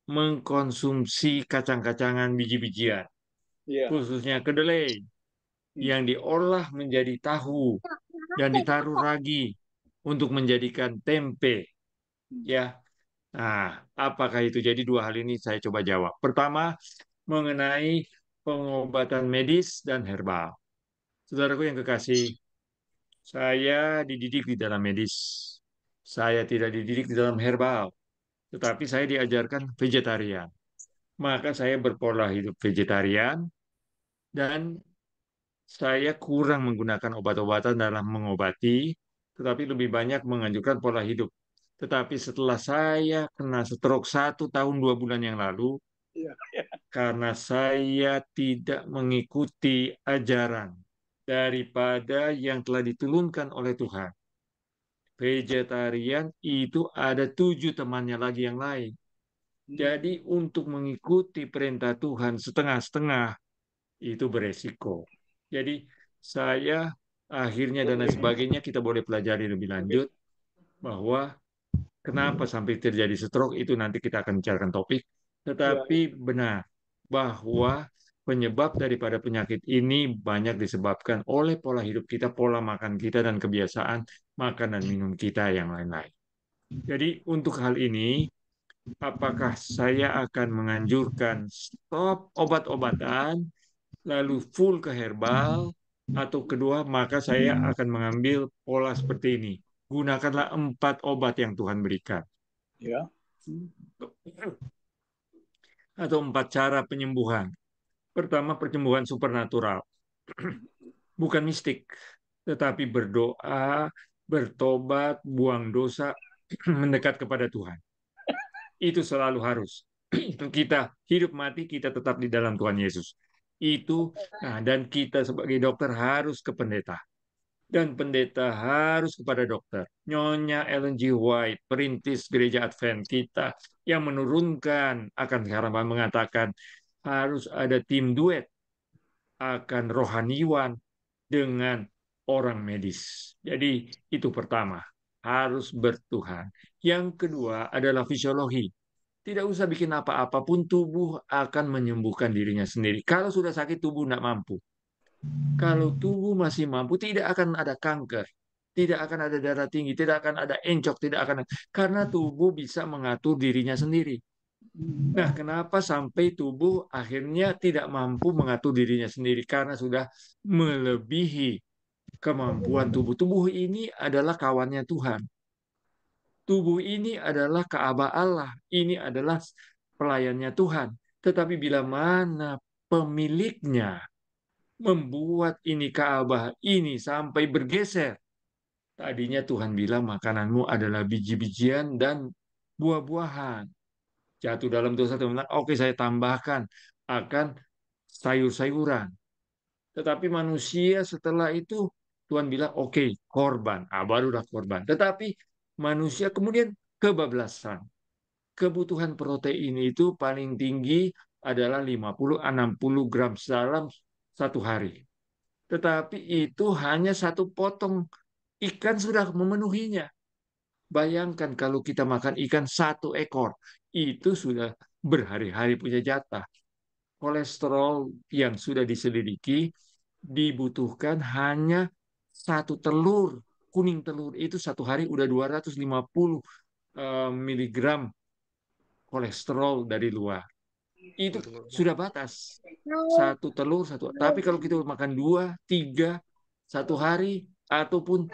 mengkonsumsi kacang-kacangan biji-bijian, yeah. khususnya kedelai, hmm. yang diolah menjadi tahu dan ditaruh ragi untuk menjadikan tempe ya. Nah, apakah itu? Jadi dua hal ini saya coba jawab. Pertama, mengenai pengobatan medis dan herbal. Saudaraku yang kekasih, saya dididik di dalam medis. Saya tidak dididik di dalam herbal, tetapi saya diajarkan vegetarian. Maka saya berpola hidup vegetarian dan saya kurang menggunakan obat-obatan dalam mengobati, tetapi lebih banyak menganjurkan pola hidup tetapi setelah saya kena stroke satu tahun dua bulan yang lalu, iya. karena saya tidak mengikuti ajaran daripada yang telah diturunkan oleh Tuhan. Vegetarian itu ada tujuh temannya lagi yang lain. Hmm. Jadi untuk mengikuti perintah Tuhan setengah-setengah itu beresiko. Jadi saya akhirnya dan lain sebagainya kita boleh pelajari lebih lanjut bahwa Kenapa hmm. sampai terjadi stroke itu nanti kita akan bicarakan topik. Tetapi ya. benar bahwa penyebab daripada penyakit ini banyak disebabkan oleh pola hidup kita, pola makan kita, dan kebiasaan makan dan minum kita yang lain-lain. Jadi untuk hal ini, apakah saya akan menganjurkan stop obat-obatan, lalu full ke herbal, atau kedua, maka saya hmm. akan mengambil pola seperti ini gunakanlah empat obat yang Tuhan berikan. Ya. Atau empat cara penyembuhan. Pertama, penyembuhan supernatural. Bukan mistik, tetapi berdoa, bertobat, buang dosa, mendekat kepada Tuhan. Itu selalu harus. Kita hidup mati, kita tetap di dalam Tuhan Yesus. Itu, nah, dan kita sebagai dokter harus ke pendeta dan pendeta harus kepada dokter. Nyonya Ellen G. White, perintis gereja Advent kita, yang menurunkan akan harapan mengatakan harus ada tim duet akan rohaniwan dengan orang medis. Jadi itu pertama, harus bertuhan. Yang kedua adalah fisiologi. Tidak usah bikin apa apapun tubuh akan menyembuhkan dirinya sendiri. Kalau sudah sakit tubuh tidak mampu. Kalau tubuh masih mampu, tidak akan ada kanker, tidak akan ada darah tinggi, tidak akan ada encok, tidak akan karena tubuh bisa mengatur dirinya sendiri. Nah, kenapa sampai tubuh akhirnya tidak mampu mengatur dirinya sendiri karena sudah melebihi kemampuan tubuh. Tubuh ini adalah kawannya Tuhan. Tubuh ini adalah Kaaba Allah. Ini adalah pelayannya Tuhan. Tetapi bila mana pemiliknya membuat ini Ka'bah ini sampai bergeser. Tadinya Tuhan bilang makananmu adalah biji-bijian dan buah-buahan. Jatuh dalam dosa Tuhan bilang, oke saya tambahkan akan sayur-sayuran. Tetapi manusia setelah itu Tuhan bilang, oke korban, ah, barulah korban. Tetapi manusia kemudian kebablasan. Kebutuhan protein itu paling tinggi adalah 50-60 gram dalam satu hari. Tetapi itu hanya satu potong ikan sudah memenuhinya. Bayangkan kalau kita makan ikan satu ekor, itu sudah berhari-hari punya jatah. Kolesterol yang sudah diselidiki dibutuhkan hanya satu telur, kuning telur itu satu hari udah 250 eh, miligram kolesterol dari luar itu sudah batas nah. satu telur satu nah. tapi kalau kita makan dua tiga satu hari ataupun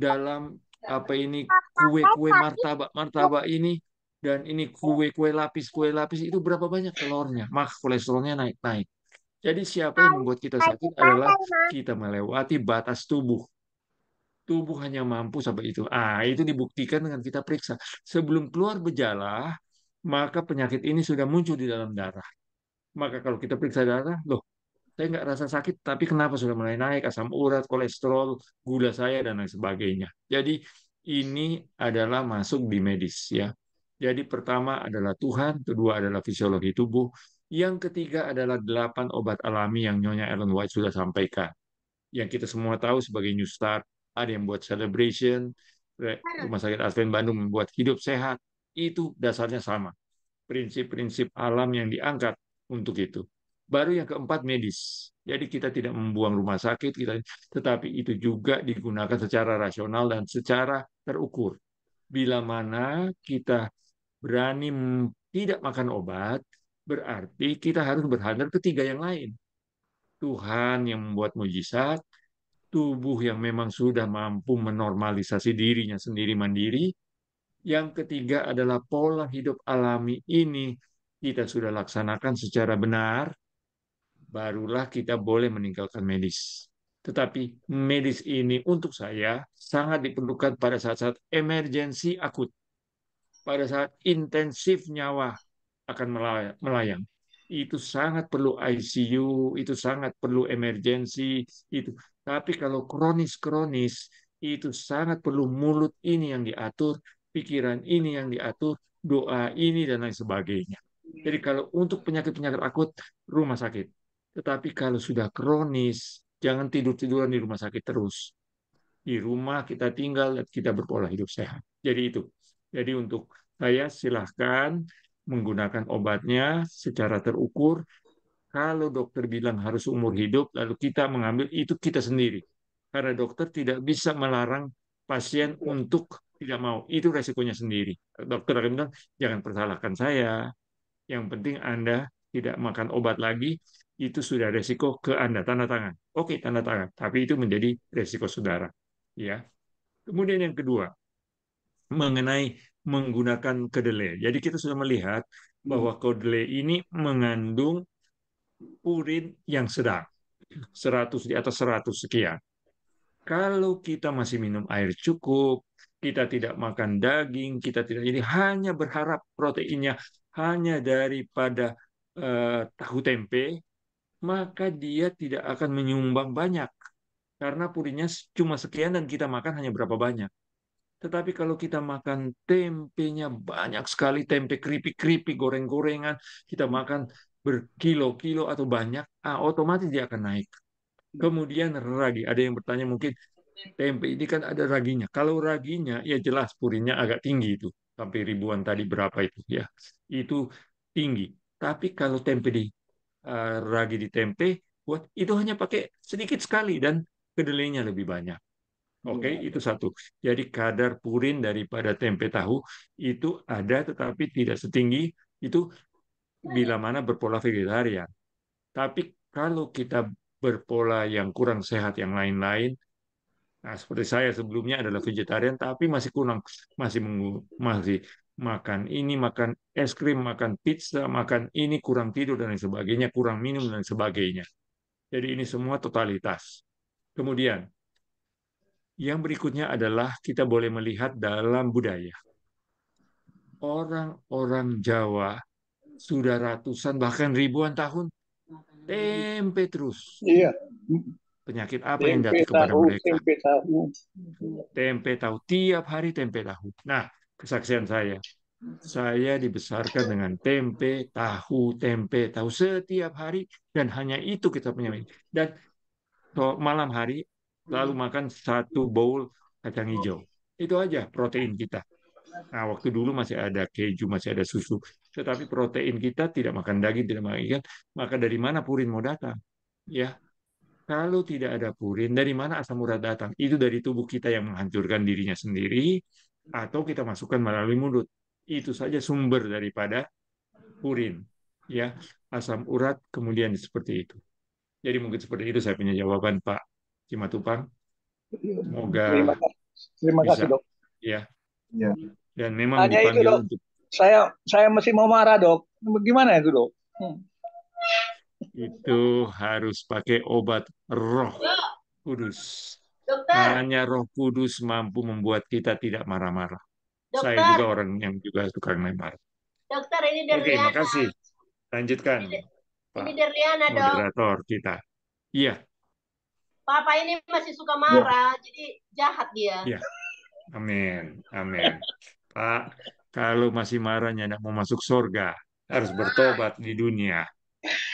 dalam apa ini kue-kue martabak martabak ini dan ini kue-kue lapis kue lapis itu berapa banyak telurnya mak kolesterolnya naik naik jadi siapa yang membuat kita sakit adalah kita melewati batas tubuh tubuh hanya mampu sampai itu ah itu dibuktikan dengan kita periksa sebelum keluar gejala maka penyakit ini sudah muncul di dalam darah. Maka kalau kita periksa darah, loh, saya nggak rasa sakit, tapi kenapa sudah mulai naik asam urat, kolesterol, gula saya dan lain sebagainya. Jadi ini adalah masuk di medis ya. Jadi pertama adalah Tuhan, kedua adalah fisiologi tubuh, yang ketiga adalah delapan obat alami yang Nyonya Ellen White sudah sampaikan. Yang kita semua tahu sebagai New Start, ada yang buat celebration, Rumah Sakit Advent Bandung membuat hidup sehat, itu dasarnya sama. Prinsip-prinsip alam yang diangkat untuk itu. Baru yang keempat medis. Jadi kita tidak membuang rumah sakit, kita, tetapi itu juga digunakan secara rasional dan secara terukur. Bila mana kita berani tidak makan obat, berarti kita harus berhadir ketiga yang lain. Tuhan yang membuat mujizat, tubuh yang memang sudah mampu menormalisasi dirinya sendiri mandiri, yang ketiga adalah pola hidup alami ini kita sudah laksanakan secara benar, barulah kita boleh meninggalkan medis. Tetapi medis ini untuk saya sangat diperlukan pada saat-saat emergensi akut, pada saat intensif nyawa akan melayang. Itu sangat perlu ICU, itu sangat perlu emergensi, itu. Tapi kalau kronis-kronis, itu sangat perlu mulut ini yang diatur, pikiran ini yang diatur, doa ini dan lain sebagainya. Jadi kalau untuk penyakit-penyakit akut rumah sakit. Tetapi kalau sudah kronis, jangan tidur-tiduran di rumah sakit terus. Di rumah kita tinggal dan kita berpola hidup sehat. Jadi itu. Jadi untuk saya silahkan menggunakan obatnya secara terukur. Kalau dokter bilang harus umur hidup, lalu kita mengambil itu kita sendiri. Karena dokter tidak bisa melarang pasien untuk tidak mau. Itu resikonya sendiri. Dokter akan bilang, jangan persalahkan saya. Yang penting Anda tidak makan obat lagi, itu sudah resiko ke Anda, tanda tangan. Oke, tanda tangan. Tapi itu menjadi resiko saudara. ya. Kemudian yang kedua, mengenai menggunakan kedelai. Jadi kita sudah melihat bahwa kedelai ini mengandung purin yang sedang. 100 di atas 100 sekian. Kalau kita masih minum air cukup, kita tidak makan daging, kita tidak jadi hanya berharap proteinnya hanya daripada eh, tahu tempe, maka dia tidak akan menyumbang banyak karena purinya cuma sekian dan kita makan hanya berapa banyak. Tetapi kalau kita makan tempenya banyak sekali, tempe keripik-keripik, goreng-gorengan, kita makan berkilo-kilo atau banyak, ah, otomatis dia akan naik. Kemudian ragi. Ada yang bertanya mungkin tempe ini kan ada raginya. Kalau raginya ya jelas purinnya agak tinggi itu sampai ribuan tadi berapa itu ya. Itu tinggi. Tapi kalau tempe di uh, ragi di tempe buat itu hanya pakai sedikit sekali dan kedelainya lebih banyak. Oke, okay, iya. itu satu. Jadi kadar purin daripada tempe tahu itu ada tetapi tidak setinggi itu bila mana berpola vegetarian. Tapi kalau kita berpola yang kurang sehat yang lain-lain. Nah, seperti saya sebelumnya adalah vegetarian tapi masih kurang masih mengu, masih makan ini, makan es krim, makan pizza, makan ini kurang tidur dan lain sebagainya, kurang minum dan sebagainya. Jadi ini semua totalitas. Kemudian yang berikutnya adalah kita boleh melihat dalam budaya. Orang-orang Jawa sudah ratusan bahkan ribuan tahun tempe terus. Iya. Penyakit apa tempe yang datang tahu, kepada mereka? Tempe tahu. Tempe tahu tiap hari tempe tahu. Nah, kesaksian saya. Saya dibesarkan dengan tempe, tahu, tempe, tahu setiap hari dan hanya itu kita punya. Dan malam hari lalu makan satu bowl kacang hijau. Itu aja protein kita. Nah, waktu dulu masih ada keju, masih ada susu tetapi protein kita tidak makan daging, tidak makan ikan, maka dari mana purin mau datang? Ya, kalau tidak ada purin, dari mana asam urat datang? Itu dari tubuh kita yang menghancurkan dirinya sendiri, atau kita masukkan melalui mulut. Itu saja sumber daripada purin. Ya, asam urat kemudian seperti itu. Jadi mungkin seperti itu saya punya jawaban Pak Cimatupang. Semoga terima kasih, terima kasih bisa. dok. Ya. ya. Dan memang Hanya dipanggil dok. untuk saya saya masih mau marah dok gimana itu dok hmm. itu harus pakai obat roh kudus Dokter. hanya roh kudus mampu membuat kita tidak marah-marah saya juga orang yang juga suka marah dokter ini dari oke kasih. lanjutkan ini, dari moderator kita iya Papa ini masih suka iya. marah, ya. jadi jahat dia. Ya. Amin, amin. Pak, kalau masih marahnya tidak mau masuk surga harus bertobat di dunia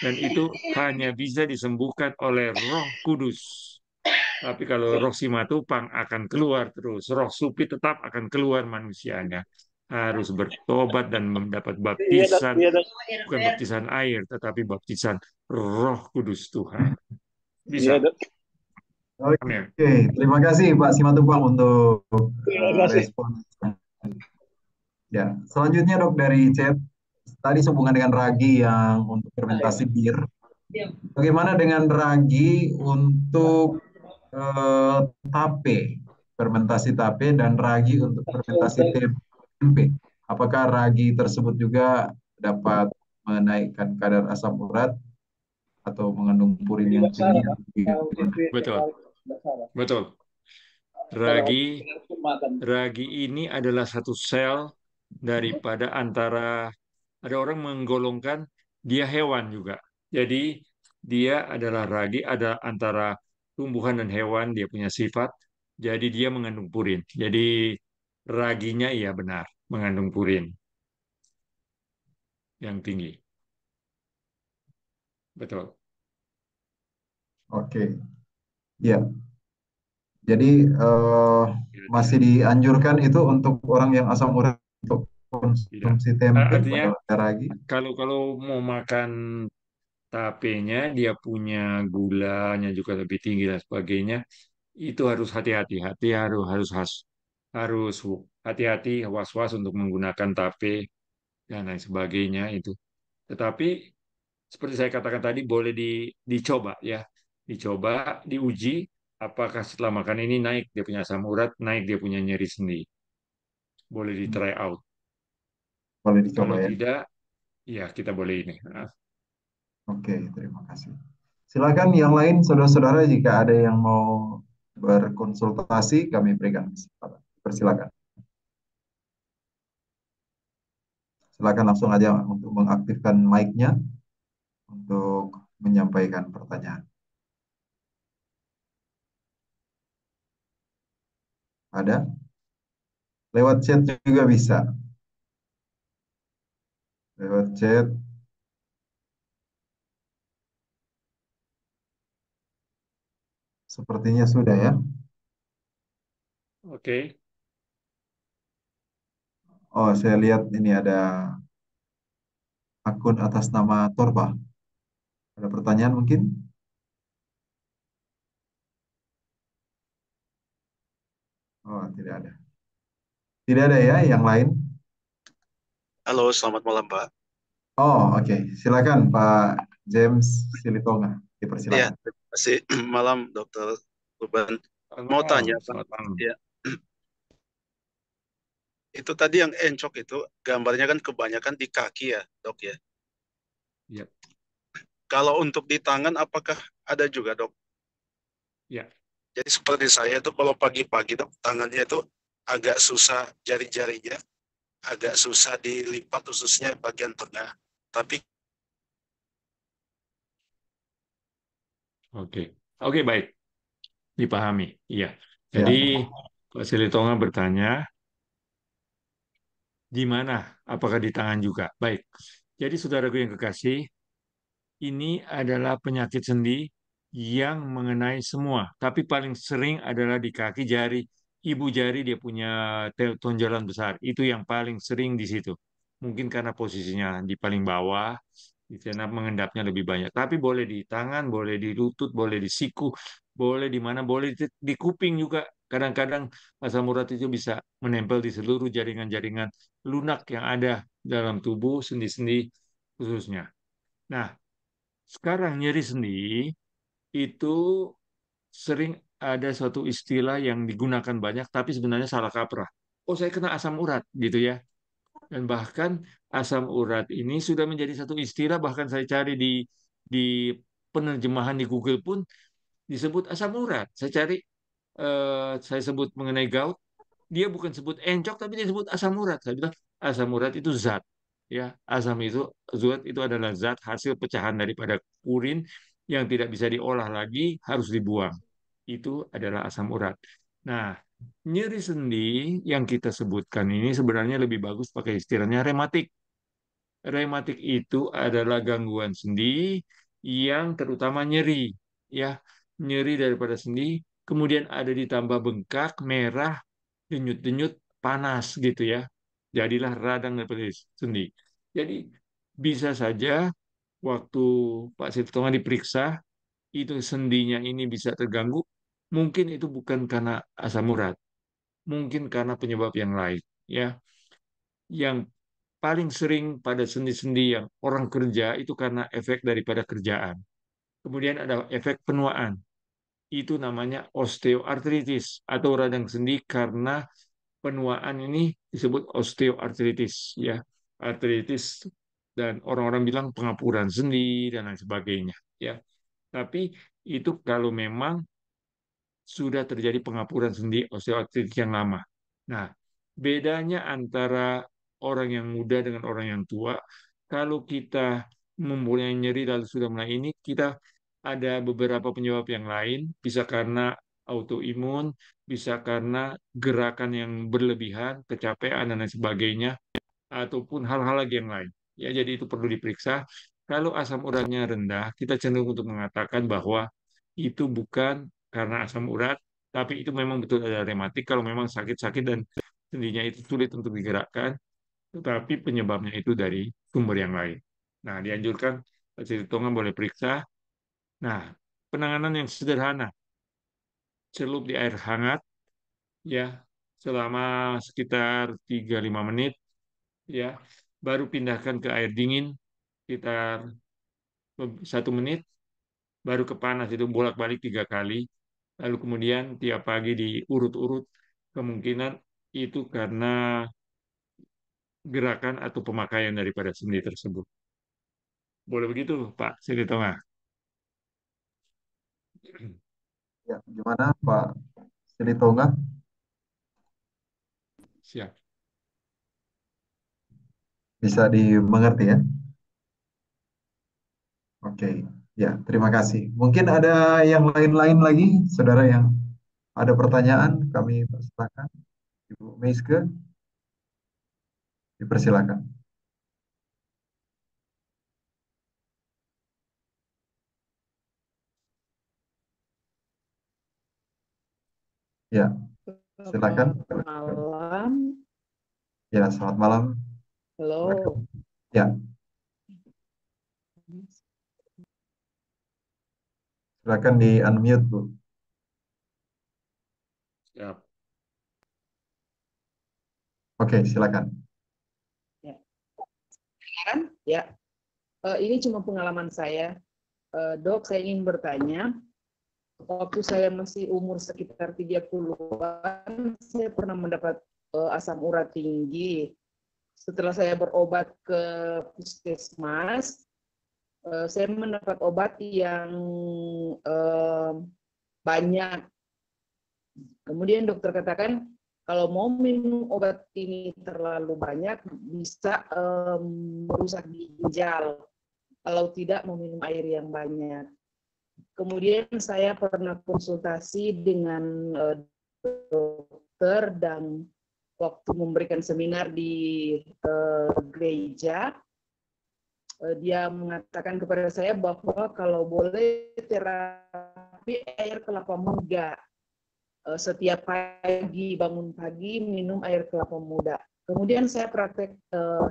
dan itu hanya bisa disembuhkan oleh Roh Kudus. Tapi kalau roh simatupang akan keluar terus, roh supi tetap akan keluar manusianya. Harus bertobat dan mendapat baptisan, iya, iya, bukan baptisan air, tetapi baptisan roh kudus Tuhan. Bisa. Iya, Oke, okay. terima kasih Pak Simatupang untuk uh, respon. Ya, selanjutnya dok dari chat tadi sehubungan dengan ragi yang untuk fermentasi iya. bir. Iya. Bagaimana dengan ragi untuk eh, tape, fermentasi tape dan ragi untuk fermentasi tempe? Apakah ragi tersebut juga dapat menaikkan kadar asam urat atau mengandung purin yang tinggi? Betul. Betul. Ragi ragi ini adalah satu sel daripada antara ada orang menggolongkan dia hewan juga. Jadi dia adalah ragi ada antara tumbuhan dan hewan dia punya sifat. Jadi dia mengandung purin. Jadi raginya iya benar mengandung purin yang tinggi. Betul. Oke. Ya. Jadi uh, masih dianjurkan itu untuk orang yang asam urat untuk iya. konsumsi nah, tempe Artinya, lagi. Kalau kalau mau makan tapenya dia punya gulanya juga lebih tinggi dan sebagainya itu harus hati-hati hati harus harus harus hati-hati was-was untuk menggunakan tape dan lain sebagainya itu tetapi seperti saya katakan tadi boleh di, dicoba ya dicoba diuji apakah setelah makan ini naik dia punya asam urat naik dia punya nyeri sendi boleh di hmm. try out. Boleh dicoba Kalau ya. tidak, ya kita boleh ini. Ah. Oke, terima kasih. Silakan yang lain saudara-saudara jika ada yang mau berkonsultasi kami berikan kesempatan. Persilakan. Silakan langsung aja untuk mengaktifkan mic-nya untuk menyampaikan pertanyaan. Ada? Lewat chat juga bisa. Lewat chat. Sepertinya sudah ya. Oke. Okay. Oh, saya lihat ini ada akun atas nama Torba. Ada pertanyaan mungkin? Tidak ada ya yang lain? Halo, selamat malam, Pak. Oh, oke. Okay. Silakan Pak James Silitonga. Iya, Dipersilakan. Ya, terima kasih. <clears throat> Malam, Dokter Ruben. Mau malam, tanya, Pak. Malam. Ya. <clears throat> Itu tadi yang encok itu, gambarnya kan kebanyakan di kaki ya, dok ya? Ya. Kalau untuk di tangan, apakah ada juga, dok? Ya. Jadi seperti saya itu kalau pagi-pagi dok, tangannya itu agak susah jari-jarinya, agak susah dilipat khususnya bagian tengah. Tapi Oke. Okay. Oke, okay, baik. Dipahami. Iya. Ya. Jadi ya. Pak Silitonga bertanya di mana? Apakah di tangan juga? Baik. Jadi saudaraku yang kekasih, ini adalah penyakit sendi yang mengenai semua, tapi paling sering adalah di kaki jari ibu jari dia punya tonjolan besar. Itu yang paling sering di situ. Mungkin karena posisinya di paling bawah, di sana mengendapnya lebih banyak. Tapi boleh di tangan, boleh di lutut, boleh di siku, boleh di mana, boleh di, di kuping juga. Kadang-kadang asam urat itu bisa menempel di seluruh jaringan-jaringan lunak yang ada dalam tubuh, sendi-sendi khususnya. Nah, sekarang nyeri sendi itu sering ada suatu istilah yang digunakan banyak tapi sebenarnya salah kaprah. Oh, saya kena asam urat gitu ya. Dan bahkan asam urat ini sudah menjadi satu istilah bahkan saya cari di di penerjemahan di Google pun disebut asam urat. Saya cari eh, saya sebut mengenai gout, dia bukan sebut encok tapi dia sebut asam urat. Saya bilang asam urat itu zat ya asam itu zat itu adalah zat hasil pecahan daripada urin yang tidak bisa diolah lagi harus dibuang itu adalah asam urat. Nah, nyeri sendi yang kita sebutkan ini sebenarnya lebih bagus pakai istilahnya rematik. Rematik itu adalah gangguan sendi yang terutama nyeri, ya nyeri daripada sendi, kemudian ada ditambah bengkak, merah, denyut-denyut, panas gitu ya. Jadilah radang daripada sendi. Jadi bisa saja waktu Pak Siptonga diperiksa itu sendinya ini bisa terganggu Mungkin itu bukan karena asam urat, mungkin karena penyebab yang lain. Ya, yang paling sering pada sendi-sendi yang orang kerja itu karena efek daripada kerjaan. Kemudian ada efek penuaan. Itu namanya osteoartritis atau radang sendi karena penuaan ini disebut osteoartritis ya. Artritis dan orang-orang bilang pengapuran sendi dan lain sebagainya ya. Tapi itu kalau memang sudah terjadi pengapuran sendi osteoartritis yang lama. Nah, bedanya antara orang yang muda dengan orang yang tua, kalau kita mempunyai nyeri lalu sudah mulai ini, kita ada beberapa penyebab yang lain, bisa karena autoimun, bisa karena gerakan yang berlebihan, kecapean, dan lain sebagainya, ataupun hal-hal lagi yang lain. Ya, jadi itu perlu diperiksa. Kalau asam uratnya rendah, kita cenderung untuk mengatakan bahwa itu bukan karena asam urat, tapi itu memang betul ada rematik kalau memang sakit-sakit dan sendinya itu sulit untuk digerakkan, tetapi penyebabnya itu dari sumber yang lain. Nah, dianjurkan Tonga boleh periksa. Nah, penanganan yang sederhana. Celup di air hangat ya selama sekitar 3-5 menit ya, baru pindahkan ke air dingin sekitar satu menit baru ke panas itu bolak-balik tiga kali lalu kemudian tiap pagi diurut-urut, kemungkinan itu karena gerakan atau pemakaian daripada sendi tersebut. Boleh begitu, Pak Tonga? Ya, gimana Pak Tonga? Siap. Bisa dimengerti ya? Oke. Okay. Ya, terima kasih. Mungkin ada yang lain-lain lagi, saudara yang ada pertanyaan, kami persilakan. Ibu Meiske, dipersilakan. Ya, silakan. Selamat malam. Ya, selamat malam. Halo. Ya. Silakan di unmute, Bu. Ya. Oke, silakan. Ya. Silakan. Ya. Uh, ini cuma pengalaman saya. Uh, dok, saya ingin bertanya, waktu saya masih umur sekitar 30-an, saya pernah mendapat uh, asam urat tinggi. Setelah saya berobat ke puskesmas, uh, saya mendapat obat yang uh, banyak. Kemudian dokter katakan kalau mau minum obat ini terlalu banyak bisa um, merusak ginjal kalau tidak meminum air yang banyak. Kemudian saya pernah konsultasi dengan uh, dokter dan waktu memberikan seminar di uh, gereja Eh, dia mengatakan kepada saya bahwa kalau boleh terapi air kelapa muda eh, setiap pagi bangun pagi minum air kelapa muda kemudian saya praktek eh,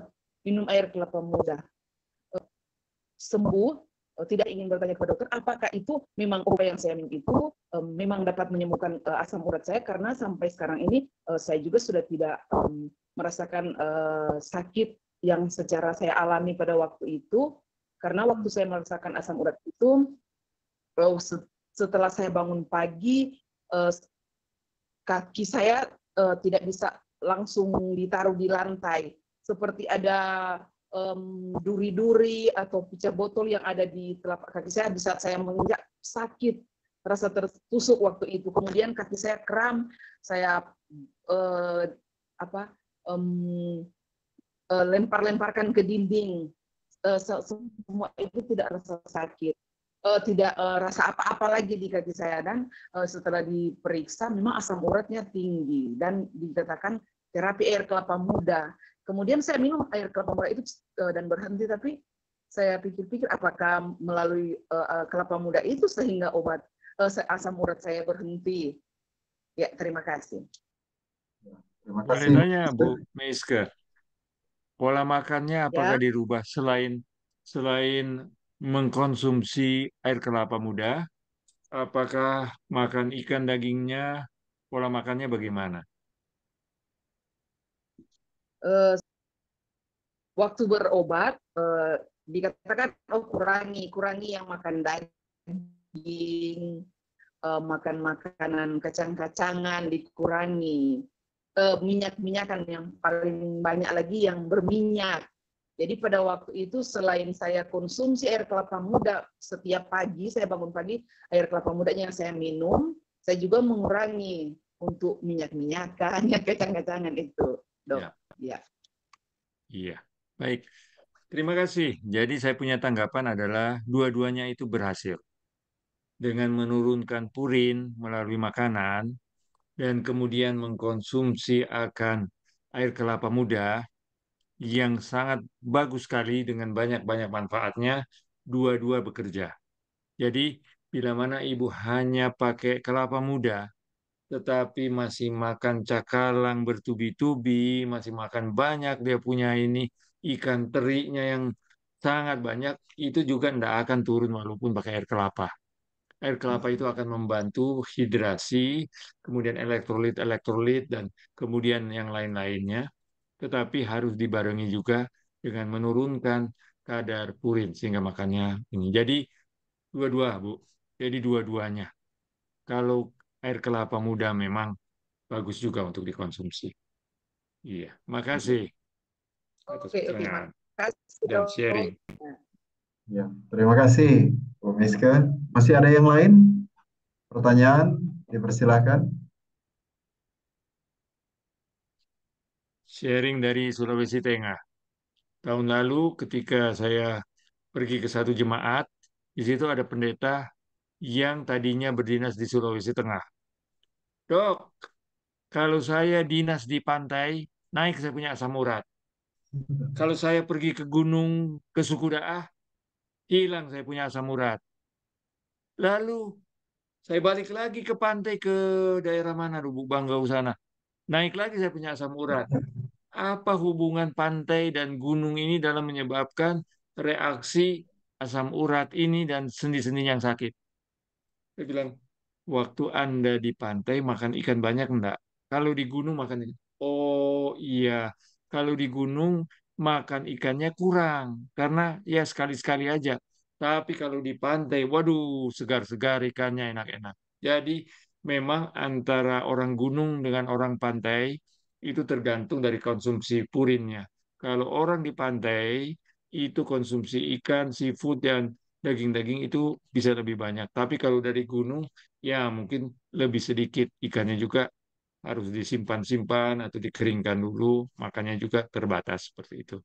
minum air kelapa muda sembuh tidak ingin bertanya kepada dokter apakah itu memang obat yang saya minum itu memang dapat menyembuhkan asam urat saya karena sampai sekarang ini saya juga sudah tidak merasakan sakit yang secara saya alami pada waktu itu karena waktu saya merasakan asam urat itu eh, setelah saya bangun pagi eh, kaki saya eh, tidak bisa langsung ditaruh di lantai seperti ada duri-duri um, atau pecah botol yang ada di telapak kaki saya bisa saya menginjak sakit rasa tertusuk waktu itu kemudian kaki saya kram saya uh, apa um, Eh, lempar-lemparkan ke dinding, eh, semua itu tidak rasa sakit eh, tidak rasa apa-apa lagi di kaki saya dan setelah diperiksa memang asam uratnya tinggi dan dikatakan terapi air kelapa muda. Kemudian saya minum air kelapa muda itu dan berhenti tapi saya pikir-pikir apakah melalui kelapa muda itu sehingga obat asam urat saya berhenti. Ya, terima kasih. Terima kasih. Boleh nanya Bu Meiska pola makannya ya. apakah ya. dirubah selain selain mengkonsumsi air kelapa muda? Apakah makan ikan dagingnya, pola makannya bagaimana? Uh, waktu berobat uh, dikatakan oh kurangi kurangi yang makan daging, uh, makan makanan kacang-kacangan dikurangi uh, minyak-minyakan yang paling banyak lagi yang berminyak. Jadi pada waktu itu selain saya konsumsi air kelapa muda setiap pagi, saya bangun pagi air kelapa mudanya yang saya minum, saya juga mengurangi untuk minyak-minyakan, yang <laughs> kacang-kacangan itu, dok. Ya. ya. Iya, baik. Terima kasih. Jadi saya punya tanggapan adalah dua-duanya itu berhasil. Dengan menurunkan purin melalui makanan, dan kemudian mengkonsumsi akan air kelapa muda yang sangat bagus sekali dengan banyak-banyak manfaatnya, dua-dua bekerja. Jadi, bila mana ibu hanya pakai kelapa muda, tetapi masih makan cakalang bertubi-tubi, masih makan banyak dia punya ini, ikan terinya yang sangat banyak, itu juga tidak akan turun walaupun pakai air kelapa air kelapa itu akan membantu hidrasi, kemudian elektrolit-elektrolit, dan kemudian yang lain-lainnya. Tetapi harus dibarengi juga dengan menurunkan kadar purin, sehingga makannya ini. Jadi dua-dua, Bu. Jadi dua-duanya. Kalau air kelapa muda memang bagus juga untuk dikonsumsi. Iya, makasih. Oke, okay, terima kasih. Dan sharing. Iya. Ya, terima kasih Bu Miska. Masih ada yang lain? Pertanyaan? Dipersilakan. Sharing dari Sulawesi Tengah. Tahun lalu ketika saya pergi ke satu jemaat, di situ ada pendeta yang tadinya berdinas di Sulawesi Tengah. Dok, kalau saya dinas di pantai, naik saya punya asam urat. Hmm. Kalau saya pergi ke gunung, ke suku daah hilang saya punya asam urat. Lalu saya balik lagi ke pantai ke daerah mana Lubuk Banggau sana. Naik lagi saya punya asam urat. Apa hubungan pantai dan gunung ini dalam menyebabkan reaksi asam urat ini dan sendi-sendi yang sakit? Saya bilang, waktu Anda di pantai makan ikan banyak enggak? Kalau di gunung makan ikan. Oh iya, kalau di gunung makan ikannya kurang karena ya sekali-sekali aja. Tapi kalau di pantai, waduh, segar-segar ikannya enak-enak. Jadi memang antara orang gunung dengan orang pantai itu tergantung dari konsumsi purinnya. Kalau orang di pantai itu konsumsi ikan, seafood dan daging-daging itu bisa lebih banyak. Tapi kalau dari gunung ya mungkin lebih sedikit ikannya juga harus disimpan-simpan atau dikeringkan dulu, makanya juga terbatas seperti itu.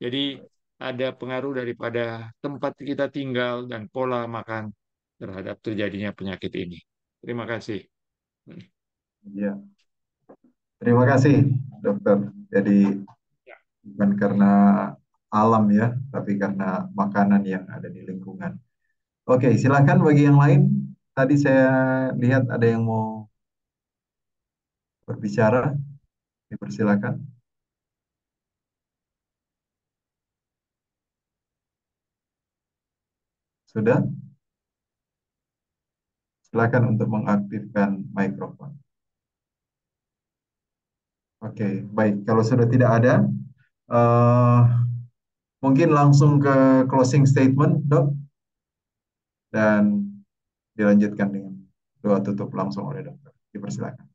Jadi ada pengaruh daripada tempat kita tinggal dan pola makan terhadap terjadinya penyakit ini. Terima kasih. Ya. Terima kasih, dokter. Jadi ya. bukan karena alam ya, tapi karena makanan yang ada di lingkungan. Oke, silakan bagi yang lain. Tadi saya lihat ada yang mau berbicara? Dipersilakan. Sudah? Silakan untuk mengaktifkan mikrofon. Oke, baik. Kalau sudah tidak ada, uh, mungkin langsung ke closing statement, dok. Dan dilanjutkan dengan doa tutup langsung oleh dokter. Dipersilakan.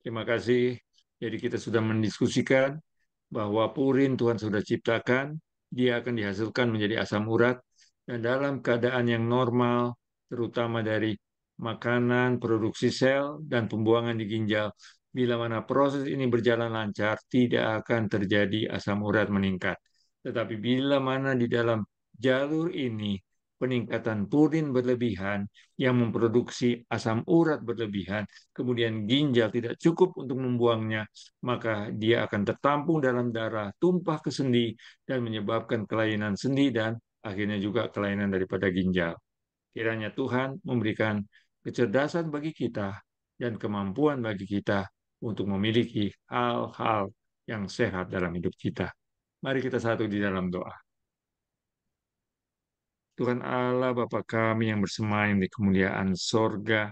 Terima kasih. Jadi kita sudah mendiskusikan bahwa purin Tuhan sudah ciptakan, dia akan dihasilkan menjadi asam urat, dan dalam keadaan yang normal, terutama dari makanan, produksi sel, dan pembuangan di ginjal, bila mana proses ini berjalan lancar, tidak akan terjadi asam urat meningkat. Tetapi bila mana di dalam jalur ini peningkatan purin berlebihan yang memproduksi asam urat berlebihan, kemudian ginjal tidak cukup untuk membuangnya, maka dia akan tertampung dalam darah, tumpah ke sendi, dan menyebabkan kelainan sendi dan akhirnya juga kelainan daripada ginjal. Kiranya Tuhan memberikan kecerdasan bagi kita dan kemampuan bagi kita untuk memiliki hal-hal yang sehat dalam hidup kita. Mari kita satu di dalam doa. Tuhan Allah Bapa kami yang bersemayam di kemuliaan sorga,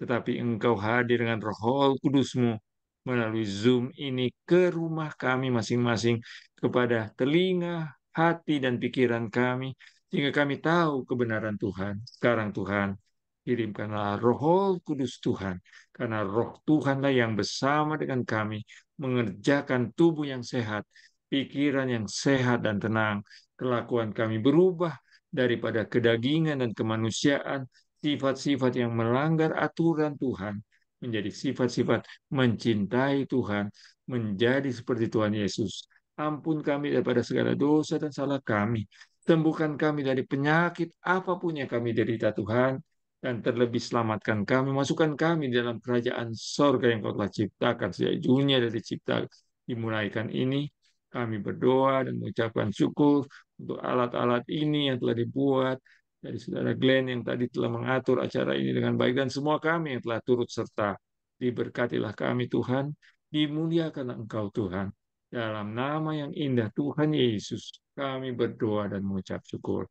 tetapi engkau hadir dengan roh kudusmu melalui Zoom ini ke rumah kami masing-masing, kepada telinga, hati, dan pikiran kami, sehingga kami tahu kebenaran Tuhan. Sekarang Tuhan, kirimkanlah roh kudus Tuhan, karena roh Tuhanlah yang bersama dengan kami, mengerjakan tubuh yang sehat, pikiran yang sehat dan tenang, kelakuan kami berubah daripada kedagingan dan kemanusiaan, sifat-sifat yang melanggar aturan Tuhan, menjadi sifat-sifat mencintai Tuhan, menjadi seperti Tuhan Yesus. Ampun kami daripada segala dosa dan salah kami. Sembuhkan kami dari penyakit apapun yang kami derita Tuhan. Dan terlebih selamatkan kami, masukkan kami dalam kerajaan sorga yang kau telah ciptakan sejak dunia dari cipta dimulaikan ini. Kami berdoa dan mengucapkan syukur untuk alat-alat ini yang telah dibuat, dari saudara Glenn yang tadi telah mengatur acara ini dengan baik, dan semua kami yang telah turut serta. Diberkatilah kami Tuhan, dimuliakan Engkau Tuhan. Dalam nama yang indah Tuhan Yesus, kami berdoa dan mengucap syukur.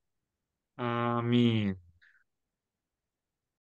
Amin.